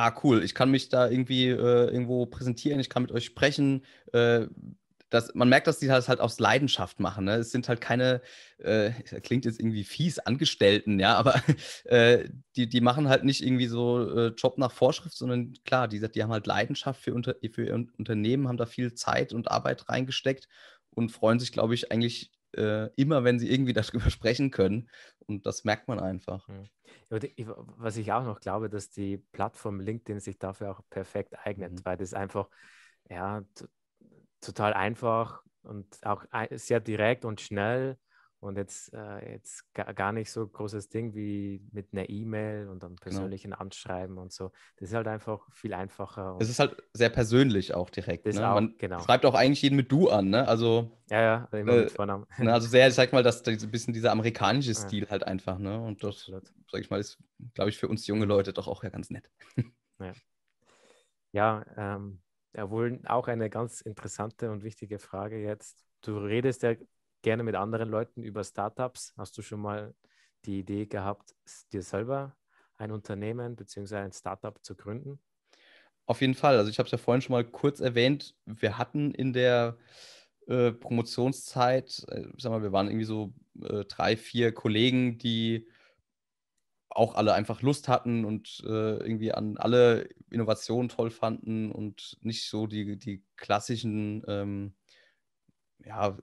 ah, cool, ich kann mich da irgendwie äh, irgendwo präsentieren, ich kann mit euch sprechen. Äh, das, man merkt, dass die das halt aus Leidenschaft machen. Ne? Es sind halt keine, äh, klingt jetzt irgendwie fies, Angestellten, ja, aber äh, die, die machen halt nicht irgendwie so äh, Job nach Vorschrift, sondern klar, die, die haben halt Leidenschaft für, unter, für ihr Unternehmen, haben da viel Zeit und Arbeit reingesteckt und freuen sich, glaube ich, eigentlich äh, immer, wenn sie irgendwie darüber sprechen können. Und das merkt man einfach. Ja, was ich auch noch glaube, dass die Plattform LinkedIn sich dafür auch perfekt eignet, mhm. weil das einfach ja, total einfach und auch sehr direkt und schnell und jetzt, äh, jetzt gar nicht so großes Ding wie mit einer E-Mail und einem genau. persönlichen genau. Anschreiben und so. Das ist halt einfach viel einfacher. Es ist halt sehr persönlich auch direkt. Ne? Auch, Man genau. schreibt auch eigentlich jeden mit Du an, ne? Also. Ja, ja, also immer äh, mit Vornamen. Ne, also sehr, ich sag mal, dass ein bisschen dieser amerikanische Stil ja. halt einfach, ne? Und das, Absolut. sag ich mal, ist, glaube ich, für uns junge Leute doch auch ja ganz nett. Ja, ja ähm, ja, wohl auch eine ganz interessante und wichtige Frage jetzt. Du redest ja gerne mit anderen Leuten über Startups. Hast du schon mal die Idee gehabt, dir selber ein Unternehmen bzw. ein Startup zu gründen? Auf jeden Fall. Also ich habe es ja vorhin schon mal kurz erwähnt. Wir hatten in der äh, Promotionszeit, äh, sag mal, wir waren irgendwie so äh, drei, vier Kollegen, die auch alle einfach Lust hatten und äh, irgendwie an alle Innovationen toll fanden und nicht so die, die klassischen ähm, ja,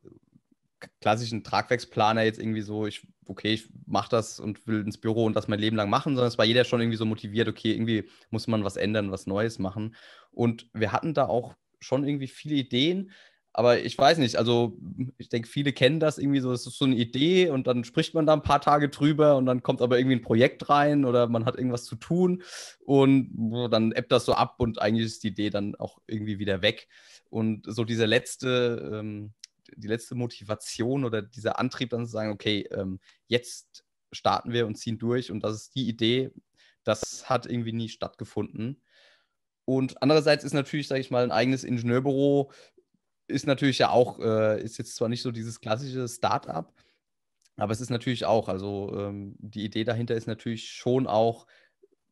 klassischen Tragwerksplaner jetzt irgendwie so, ich, okay, ich mache das und will ins Büro und das mein Leben lang machen, sondern es war jeder schon irgendwie so motiviert, okay, irgendwie muss man was ändern, was Neues machen. Und wir hatten da auch schon irgendwie viele Ideen, aber ich weiß nicht, also ich denke, viele kennen das irgendwie so, es ist so eine Idee und dann spricht man da ein paar Tage drüber und dann kommt aber irgendwie ein Projekt rein oder man hat irgendwas zu tun und dann ebbt das so ab und eigentlich ist die Idee dann auch irgendwie wieder weg. Und so dieser letzte ähm, die letzte Motivation oder dieser Antrieb dann zu sagen, okay, ähm, jetzt starten wir und ziehen durch und das ist die Idee, das hat irgendwie nie stattgefunden. Und andererseits ist natürlich, sage ich mal, ein eigenes Ingenieurbüro ist natürlich ja auch, äh, ist jetzt zwar nicht so dieses klassische Start-up, aber es ist natürlich auch, also ähm, die Idee dahinter ist natürlich schon auch,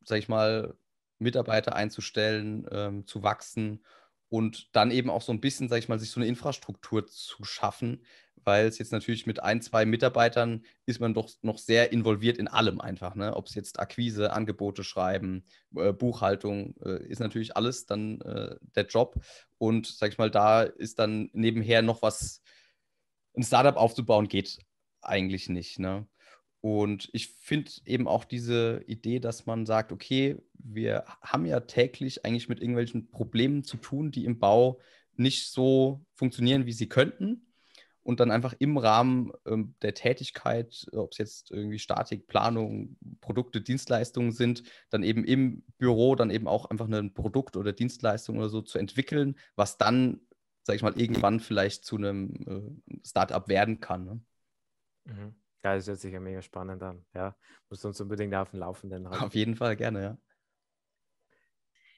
sage ich mal, Mitarbeiter einzustellen, ähm, zu wachsen und dann eben auch so ein bisschen, sag ich mal, sich so eine Infrastruktur zu schaffen, weil es jetzt natürlich mit ein, zwei Mitarbeitern ist man doch noch sehr involviert in allem einfach, ne? ob es jetzt Akquise, Angebote schreiben, äh, Buchhaltung, äh, ist natürlich alles dann äh, der Job und sag ich mal, da ist dann nebenher noch was, ein Startup aufzubauen geht eigentlich nicht, ne? Und ich finde eben auch diese Idee, dass man sagt, okay, wir haben ja täglich eigentlich mit irgendwelchen Problemen zu tun, die im Bau nicht so funktionieren, wie sie könnten. Und dann einfach im Rahmen ähm, der Tätigkeit, ob es jetzt irgendwie Statik, Planung, Produkte, Dienstleistungen sind, dann eben im Büro dann eben auch einfach ein Produkt oder Dienstleistung oder so zu entwickeln, was dann, sag ich mal, irgendwann vielleicht zu einem äh, Startup werden kann. Ne? Mhm. Ja, das hört sich ja mega spannend an. Ja, musst uns unbedingt auf dem Laufenden halten. Auf jeden Fall, gerne, ja.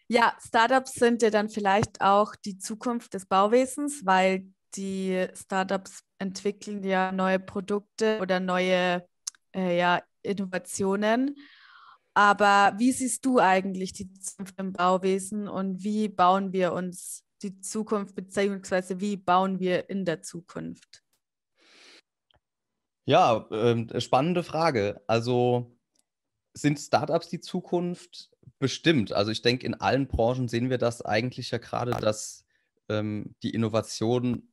Ja, Startups sind ja dann vielleicht auch die Zukunft des Bauwesens, weil die Startups entwickeln ja neue Produkte oder neue äh, ja, Innovationen. Aber wie siehst du eigentlich die Zukunft im Bauwesen und wie bauen wir uns die Zukunft, beziehungsweise wie bauen wir in der Zukunft? Ja, äh, spannende Frage. Also sind Startups die Zukunft? Bestimmt. Also ich denke, in allen Branchen sehen wir das eigentlich ja gerade, dass ähm, die Innovation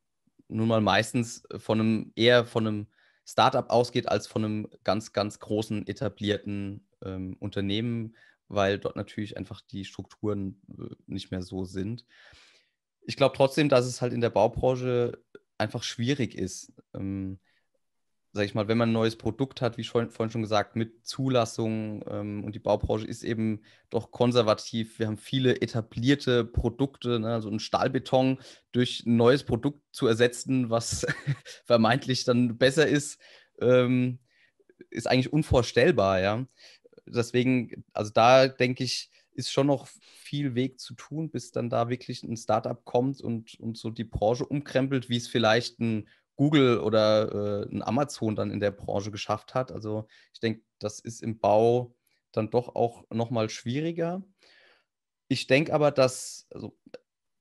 nun mal meistens von einem eher von einem Startup ausgeht als von einem ganz, ganz großen etablierten ähm, Unternehmen, weil dort natürlich einfach die Strukturen äh, nicht mehr so sind. Ich glaube trotzdem, dass es halt in der Baubranche einfach schwierig ist. Ähm, sage ich mal, wenn man ein neues Produkt hat, wie schon, vorhin schon gesagt, mit Zulassung ähm, und die Baubranche ist eben doch konservativ. Wir haben viele etablierte Produkte, ne? also ein Stahlbeton durch ein neues Produkt zu ersetzen, was vermeintlich dann besser ist, ähm, ist eigentlich unvorstellbar, ja. Deswegen, also da denke ich, ist schon noch viel Weg zu tun, bis dann da wirklich ein Startup kommt und, und so die Branche umkrempelt, wie es vielleicht ein Google oder äh, ein Amazon dann in der Branche geschafft hat. Also ich denke, das ist im Bau dann doch auch nochmal schwieriger. Ich denke aber, dass also,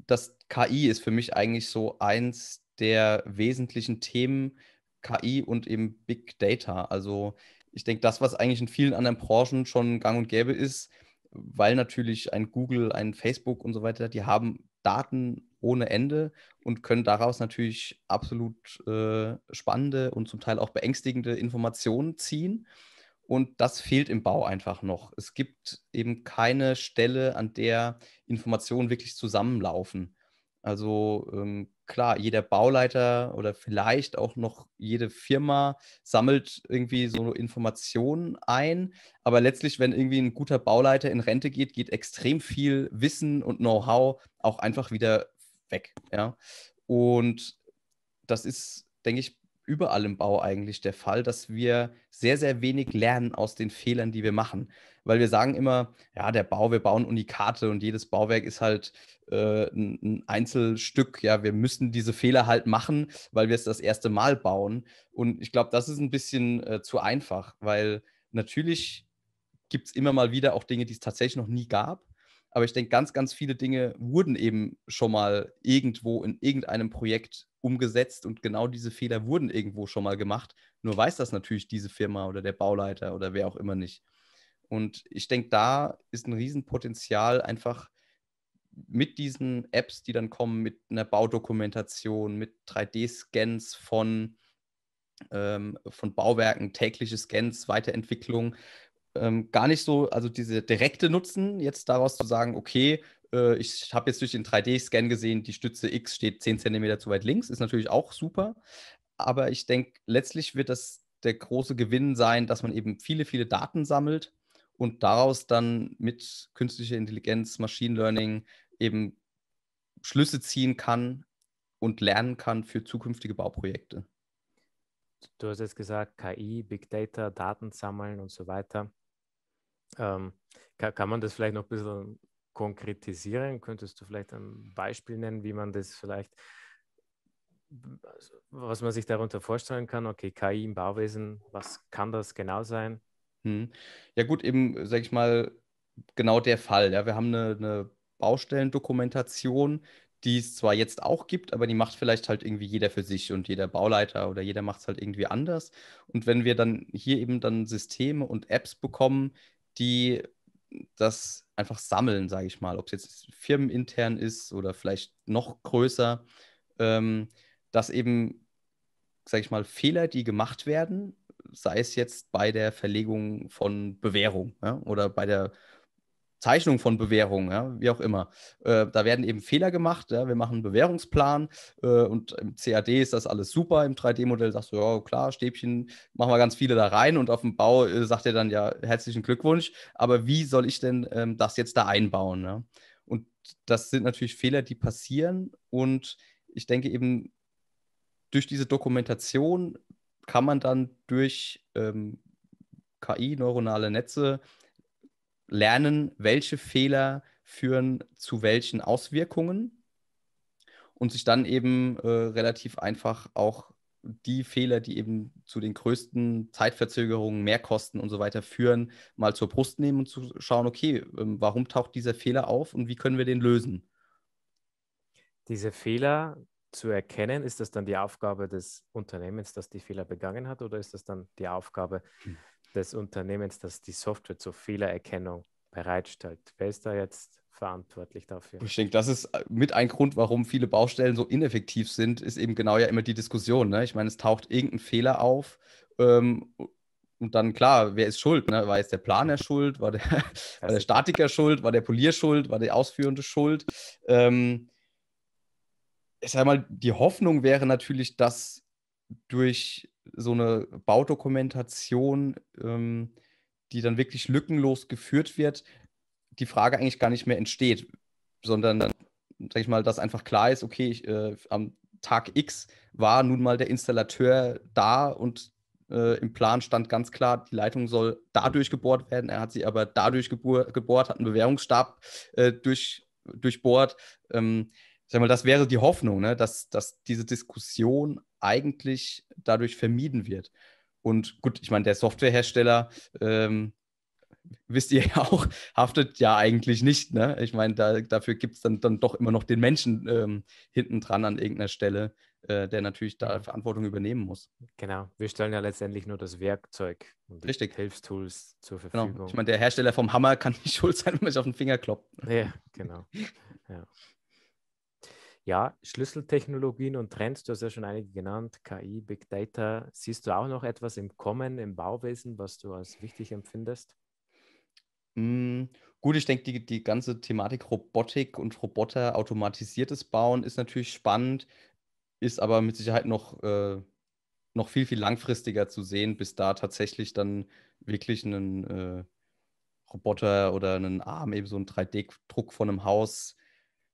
das KI ist für mich eigentlich so eins der wesentlichen Themen, KI und eben Big Data. Also ich denke, das, was eigentlich in vielen anderen Branchen schon gang und gäbe ist, weil natürlich ein Google, ein Facebook und so weiter, die haben Daten ohne Ende und können daraus natürlich absolut äh, spannende und zum Teil auch beängstigende Informationen ziehen. Und das fehlt im Bau einfach noch. Es gibt eben keine Stelle, an der Informationen wirklich zusammenlaufen. Also ähm, klar, jeder Bauleiter oder vielleicht auch noch jede Firma sammelt irgendwie so Informationen ein. Aber letztlich, wenn irgendwie ein guter Bauleiter in Rente geht, geht extrem viel Wissen und Know-how auch einfach wieder weg. Ja? Und das ist, denke ich, überall im Bau eigentlich der Fall, dass wir sehr, sehr wenig lernen aus den Fehlern, die wir machen weil wir sagen immer, ja, der Bau, wir bauen Unikate und jedes Bauwerk ist halt äh, ein, ein Einzelstück. Ja, wir müssen diese Fehler halt machen, weil wir es das erste Mal bauen. Und ich glaube, das ist ein bisschen äh, zu einfach, weil natürlich gibt es immer mal wieder auch Dinge, die es tatsächlich noch nie gab. Aber ich denke, ganz, ganz viele Dinge wurden eben schon mal irgendwo in irgendeinem Projekt umgesetzt und genau diese Fehler wurden irgendwo schon mal gemacht. Nur weiß das natürlich diese Firma oder der Bauleiter oder wer auch immer nicht. Und ich denke, da ist ein Riesenpotenzial einfach mit diesen Apps, die dann kommen, mit einer Baudokumentation, mit 3D-Scans von, ähm, von Bauwerken, tägliche Scans, Weiterentwicklung, ähm, gar nicht so, also diese direkte Nutzen, jetzt daraus zu sagen, okay, äh, ich habe jetzt durch den 3D-Scan gesehen, die Stütze X steht 10 cm zu weit links, ist natürlich auch super. Aber ich denke, letztlich wird das der große Gewinn sein, dass man eben viele, viele Daten sammelt und daraus dann mit künstlicher Intelligenz, Machine Learning eben Schlüsse ziehen kann und lernen kann für zukünftige Bauprojekte. Du hast jetzt gesagt, KI, Big Data, Daten sammeln und so weiter. Ähm, kann, kann man das vielleicht noch ein bisschen konkretisieren? Könntest du vielleicht ein Beispiel nennen, wie man das vielleicht was man sich darunter vorstellen kann, okay, KI im Bauwesen, was kann das genau sein? Hm. Ja gut, eben, äh, sag ich mal, genau der Fall. Ja, wir haben eine, eine Baustellendokumentation, die es zwar jetzt auch gibt, aber die macht vielleicht halt irgendwie jeder für sich und jeder Bauleiter oder jeder macht es halt irgendwie anders. Und wenn wir dann hier eben dann Systeme und Apps bekommen, die das einfach sammeln, sage ich mal, ob es jetzt firmenintern ist oder vielleicht noch größer, ähm, dass eben, sage ich mal, Fehler, die gemacht werden, sei es jetzt bei der Verlegung von Bewährung ja, oder bei der Zeichnung von Bewährung, ja, wie auch immer. Äh, da werden eben Fehler gemacht. Ja, wir machen einen Bewährungsplan äh, und im CAD ist das alles super. Im 3D-Modell sagst du, ja klar, Stäbchen, machen wir ganz viele da rein und auf dem Bau äh, sagt er dann ja herzlichen Glückwunsch, aber wie soll ich denn ähm, das jetzt da einbauen? Ja? Und das sind natürlich Fehler, die passieren und ich denke eben durch diese Dokumentation kann man dann durch ähm, KI, neuronale Netze, lernen, welche Fehler führen zu welchen Auswirkungen und sich dann eben äh, relativ einfach auch die Fehler, die eben zu den größten Zeitverzögerungen, Mehrkosten und so weiter führen, mal zur Brust nehmen und zu schauen, okay, ähm, warum taucht dieser Fehler auf und wie können wir den lösen? Diese Fehler zu erkennen? Ist das dann die Aufgabe des Unternehmens, das die Fehler begangen hat, oder ist das dann die Aufgabe hm. des Unternehmens, das die Software zur Fehlererkennung bereitstellt? Wer ist da jetzt verantwortlich dafür? Ich denke, das ist äh, mit ein Grund, warum viele Baustellen so ineffektiv sind, ist eben genau ja immer die Diskussion. Ne? Ich meine, es taucht irgendein Fehler auf. Ähm, und dann klar, wer ist schuld? Ne? War jetzt der Planer schuld? War der, war der Statiker schuld? War der Polier schuld? War der Ausführende schuld? Ähm, ich sag mal, die Hoffnung wäre natürlich, dass durch so eine Baudokumentation, ähm, die dann wirklich lückenlos geführt wird, die Frage eigentlich gar nicht mehr entsteht, sondern dann, sag ich mal, dass einfach klar ist, okay, ich, äh, am Tag X war nun mal der Installateur da und äh, im Plan stand ganz klar, die Leitung soll dadurch gebohrt werden. Er hat sie aber dadurch gebohrt, hat einen Bewährungsstab äh, durch, durchbohrt. Ähm, ich sag mal, das wäre die Hoffnung, ne? dass, dass diese Diskussion eigentlich dadurch vermieden wird. Und gut, ich meine, der Softwarehersteller, ähm, wisst ihr ja auch, haftet ja eigentlich nicht. Ne? Ich meine, da, dafür gibt es dann, dann doch immer noch den Menschen ähm, hinten dran an irgendeiner Stelle, äh, der natürlich da mhm. Verantwortung übernehmen muss. Genau, wir stellen ja letztendlich nur das Werkzeug und Richtig. Hilfstools zur genau. Verfügung. Genau. Ich meine, der Hersteller vom Hammer kann nicht schuld sein, wenn man sich auf den Finger kloppt. Ne? Ja, genau. Ja. Ja, Schlüsseltechnologien und Trends, du hast ja schon einige genannt, KI, Big Data. Siehst du auch noch etwas im Kommen, im Bauwesen, was du als wichtig empfindest? Mm, gut, ich denke, die, die ganze Thematik Robotik und Roboter, automatisiertes Bauen ist natürlich spannend, ist aber mit Sicherheit noch, äh, noch viel, viel langfristiger zu sehen, bis da tatsächlich dann wirklich ein äh, Roboter oder einen Arm, eben so ein 3D-Druck von einem Haus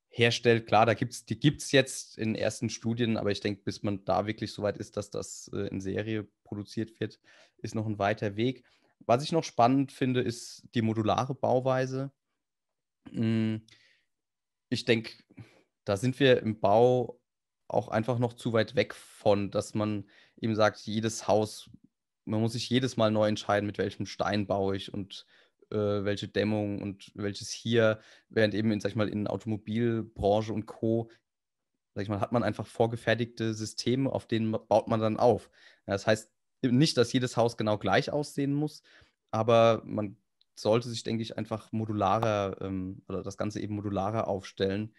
herstellt. Klar, da gibt's, die gibt es jetzt in ersten Studien, aber ich denke, bis man da wirklich so weit ist, dass das äh, in Serie produziert wird, ist noch ein weiter Weg. Was ich noch spannend finde, ist die modulare Bauweise. Hm, ich denke, da sind wir im Bau auch einfach noch zu weit weg von, dass man eben sagt, jedes Haus, man muss sich jedes Mal neu entscheiden, mit welchem Stein baue ich und äh, welche Dämmung und welches hier, während eben in, sag ich mal, in Automobilbranche und Co. Sag ich mal, hat man einfach vorgefertigte Systeme, auf denen baut man dann auf. Das heißt nicht, dass jedes Haus genau gleich aussehen muss, aber man sollte sich, denke ich, einfach modularer ähm, oder das Ganze eben modularer aufstellen.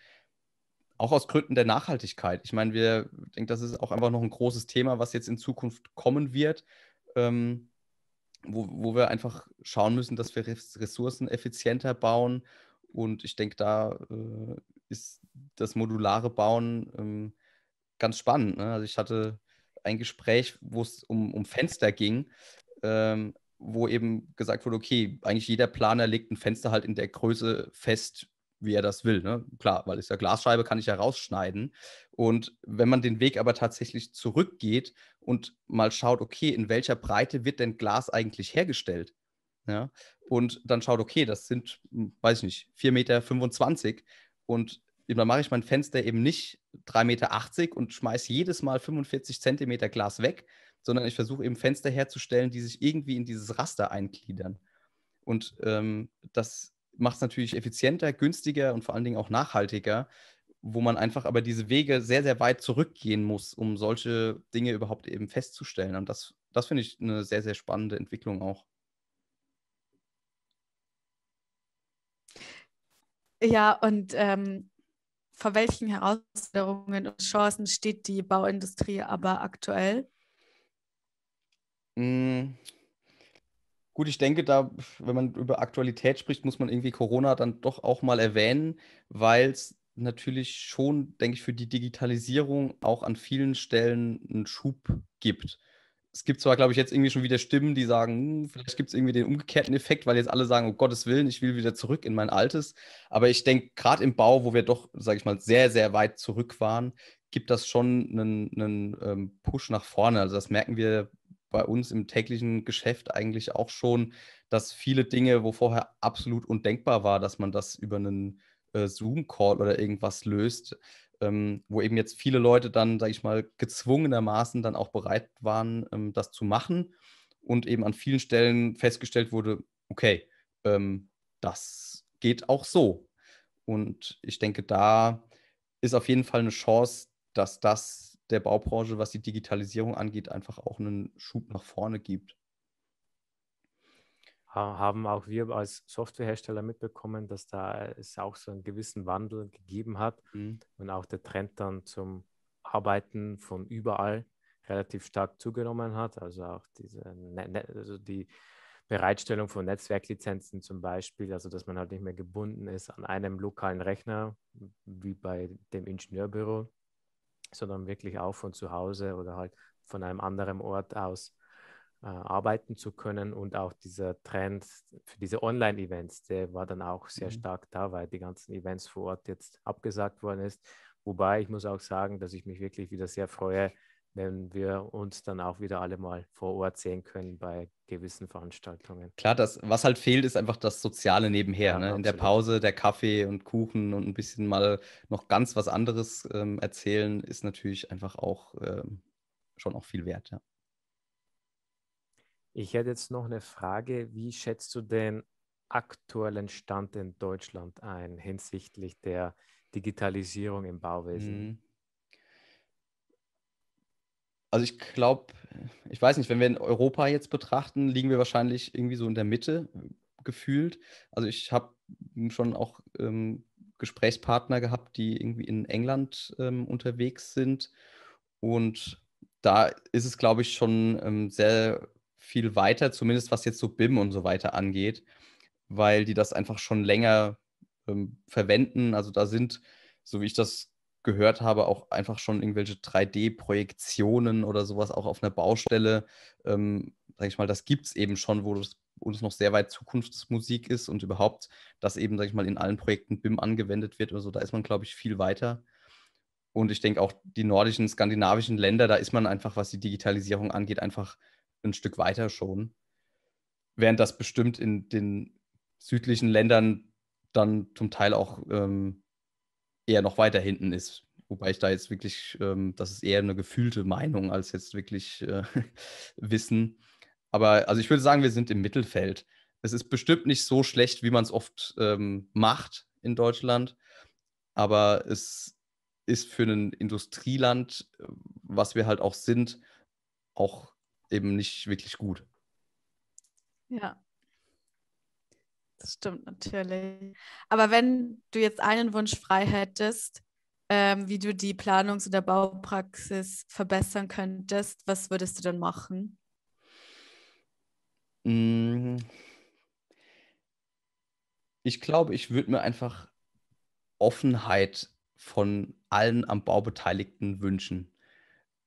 Auch aus Gründen der Nachhaltigkeit. Ich meine, wir denken, das ist auch einfach noch ein großes Thema, was jetzt in Zukunft kommen wird. Ähm, wo, wo wir einfach schauen müssen, dass wir Ressourcen effizienter bauen. Und ich denke, da äh, ist das modulare Bauen ähm, ganz spannend. Ne? Also ich hatte ein Gespräch, wo es um, um Fenster ging, ähm, wo eben gesagt wurde, okay, eigentlich jeder Planer legt ein Fenster halt in der Größe fest, wie er das will. Ne? Klar, weil ich ja Glasscheibe kann ich ja rausschneiden. Und wenn man den Weg aber tatsächlich zurückgeht und mal schaut, okay, in welcher Breite wird denn Glas eigentlich hergestellt? Ja? Und dann schaut, okay, das sind, hm, weiß ich nicht, 4,25 Meter. Und dann mache ich mein Fenster eben nicht 3,80 Meter und schmeiße jedes Mal 45 Zentimeter Glas weg, sondern ich versuche eben Fenster herzustellen, die sich irgendwie in dieses Raster eingliedern. Und ähm, das macht es natürlich effizienter, günstiger und vor allen Dingen auch nachhaltiger, wo man einfach aber diese Wege sehr, sehr weit zurückgehen muss, um solche Dinge überhaupt eben festzustellen. Und das, das finde ich eine sehr, sehr spannende Entwicklung auch. Ja, und ähm, vor welchen Herausforderungen und Chancen steht die Bauindustrie aber aktuell? Mm Gut, ich denke, da, wenn man über Aktualität spricht, muss man irgendwie Corona dann doch auch mal erwähnen, weil es natürlich schon, denke ich, für die Digitalisierung auch an vielen Stellen einen Schub gibt. Es gibt zwar, glaube ich, jetzt irgendwie schon wieder Stimmen, die sagen, hm, vielleicht gibt es irgendwie den umgekehrten Effekt, weil jetzt alle sagen, um Gottes Willen, ich will wieder zurück in mein Altes. Aber ich denke, gerade im Bau, wo wir doch, sage ich mal, sehr, sehr weit zurück waren, gibt das schon einen, einen ähm, Push nach vorne. Also das merken wir bei uns im täglichen Geschäft eigentlich auch schon, dass viele Dinge, wo vorher absolut undenkbar war, dass man das über einen äh, Zoom-Call oder irgendwas löst, ähm, wo eben jetzt viele Leute dann, sage ich mal, gezwungenermaßen dann auch bereit waren, ähm, das zu machen und eben an vielen Stellen festgestellt wurde, okay, ähm, das geht auch so. Und ich denke, da ist auf jeden Fall eine Chance, dass das der Baubranche, was die Digitalisierung angeht, einfach auch einen Schub nach vorne gibt. Haben auch wir als Softwarehersteller mitbekommen, dass da es auch so einen gewissen Wandel gegeben hat mhm. und auch der Trend dann zum Arbeiten von überall relativ stark zugenommen hat. Also auch diese, ne-, ne-, also die Bereitstellung von Netzwerklizenzen zum Beispiel, also dass man halt nicht mehr gebunden ist an einem lokalen Rechner, wie bei dem Ingenieurbüro, sondern wirklich auch von zu Hause oder halt von einem anderen Ort aus äh, arbeiten zu können. Und auch dieser Trend für diese Online-Events, der war dann auch sehr mhm. stark da, weil die ganzen Events vor Ort jetzt abgesagt worden ist. Wobei ich muss auch sagen, dass ich mich wirklich wieder sehr freue, wenn wir uns dann auch wieder alle mal vor Ort sehen können bei gewissen Veranstaltungen. Klar, das, was halt fehlt, ist einfach das Soziale nebenher. Ja, ne? In der Pause der Kaffee und Kuchen und ein bisschen mal noch ganz was anderes ähm, erzählen, ist natürlich einfach auch ähm, schon auch viel wert. Ja. Ich hätte jetzt noch eine Frage. Wie schätzt du den aktuellen Stand in Deutschland ein hinsichtlich der Digitalisierung im Bauwesen? Mhm. Also ich glaube, ich weiß nicht, wenn wir in Europa jetzt betrachten, liegen wir wahrscheinlich irgendwie so in der Mitte äh, gefühlt. Also ich habe schon auch ähm, Gesprächspartner gehabt, die irgendwie in England ähm, unterwegs sind. Und da ist es, glaube ich, schon ähm, sehr viel weiter, zumindest was jetzt so BIM und so weiter angeht, weil die das einfach schon länger ähm, verwenden. Also da sind, so wie ich das gehört habe, auch einfach schon irgendwelche 3D-Projektionen oder sowas auch auf einer Baustelle. Ähm, sag ich mal, das gibt es eben schon, wo das uns noch sehr weit Zukunftsmusik ist und überhaupt, dass eben, sag ich mal, in allen Projekten BIM angewendet wird oder so, da ist man, glaube ich, viel weiter. Und ich denke auch die nordischen, skandinavischen Länder, da ist man einfach, was die Digitalisierung angeht, einfach ein Stück weiter schon. Während das bestimmt in den südlichen Ländern dann zum Teil auch ähm, eher noch weiter hinten ist. Wobei ich da jetzt wirklich, ähm, das ist eher eine gefühlte Meinung als jetzt wirklich äh, Wissen. Aber also ich würde sagen, wir sind im Mittelfeld. Es ist bestimmt nicht so schlecht, wie man es oft ähm, macht in Deutschland. Aber es ist für ein Industrieland, was wir halt auch sind, auch eben nicht wirklich gut. Ja, das stimmt natürlich. Aber wenn du jetzt einen Wunsch frei hättest, ähm, wie du die Planungs- oder Baupraxis verbessern könntest, was würdest du dann machen? Mm. Ich glaube, ich würde mir einfach Offenheit von allen am Bau Beteiligten wünschen.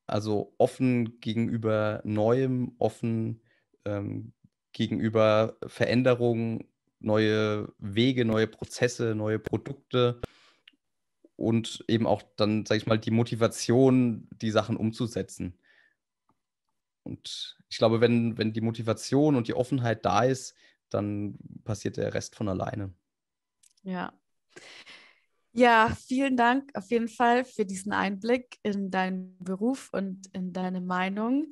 Also offen gegenüber Neuem, offen ähm, gegenüber Veränderungen, neue Wege, neue Prozesse, neue Produkte und eben auch dann, sage ich mal, die Motivation, die Sachen umzusetzen. Und ich glaube, wenn, wenn die Motivation und die Offenheit da ist, dann passiert der Rest von alleine. Ja. Ja, vielen Dank auf jeden Fall für diesen Einblick in deinen Beruf und in deine Meinung.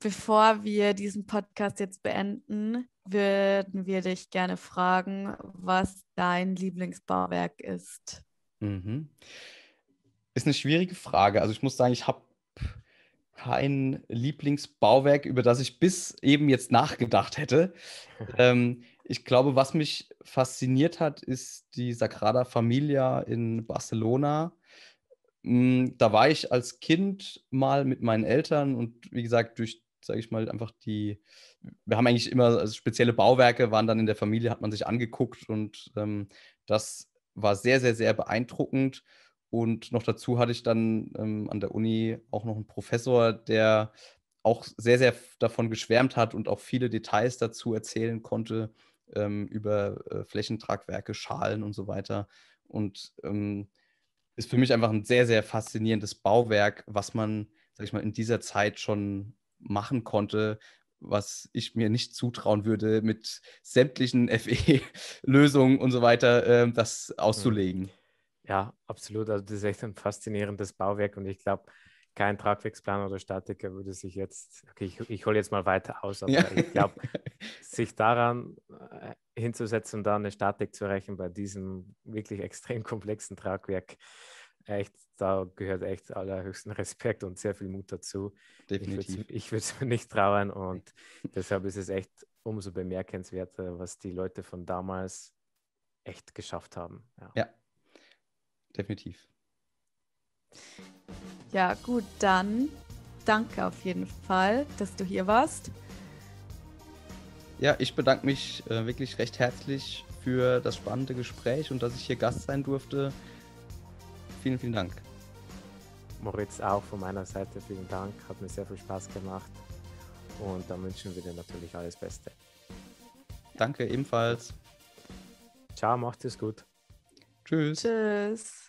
Bevor wir diesen Podcast jetzt beenden, würden wir dich gerne fragen, was dein Lieblingsbauwerk ist. Mhm. Ist eine schwierige Frage. Also ich muss sagen, ich habe kein Lieblingsbauwerk, über das ich bis eben jetzt nachgedacht hätte. ähm, ich glaube, was mich fasziniert hat, ist die Sagrada Familia in Barcelona. Mm, da war ich als Kind mal mit meinen Eltern und wie gesagt, durch sage ich mal, einfach die, wir haben eigentlich immer also spezielle Bauwerke, waren dann in der Familie, hat man sich angeguckt und ähm, das war sehr, sehr, sehr beeindruckend. Und noch dazu hatte ich dann ähm, an der Uni auch noch einen Professor, der auch sehr, sehr davon geschwärmt hat und auch viele Details dazu erzählen konnte ähm, über äh, Flächentragwerke, Schalen und so weiter. Und ähm, ist für mich einfach ein sehr, sehr faszinierendes Bauwerk, was man, sag ich mal, in dieser Zeit schon machen konnte, was ich mir nicht zutrauen würde, mit sämtlichen FE-Lösungen und so weiter, äh, das auszulegen. Hm. Ja, absolut. Also das ist echt ein faszinierendes Bauwerk und ich glaube, kein Tragwerksplaner oder Statiker würde sich jetzt, okay, ich, ich hole jetzt mal weiter aus, aber ja. ich glaube, sich daran äh, hinzusetzen und da eine Statik zu erreichen bei diesem wirklich extrem komplexen Tragwerk, echt, da gehört echt allerhöchsten Respekt und sehr viel Mut dazu. Definitiv. Ich würde es mir nicht trauern und deshalb ist es echt umso bemerkenswerter, was die Leute von damals echt geschafft haben. ja. ja. definitiv. Ja, gut, dann danke auf jeden Fall, dass du hier warst. Ja, ich bedanke mich äh, wirklich recht herzlich für das spannende Gespräch und dass ich hier Gast sein durfte vielen, vielen Dank. Moritz, auch von meiner Seite vielen Dank. Hat mir sehr viel Spaß gemacht. Und dann wünschen wir dir natürlich alles Beste. Danke ebenfalls. Ciao, macht es gut. Tschüss. Tschüss.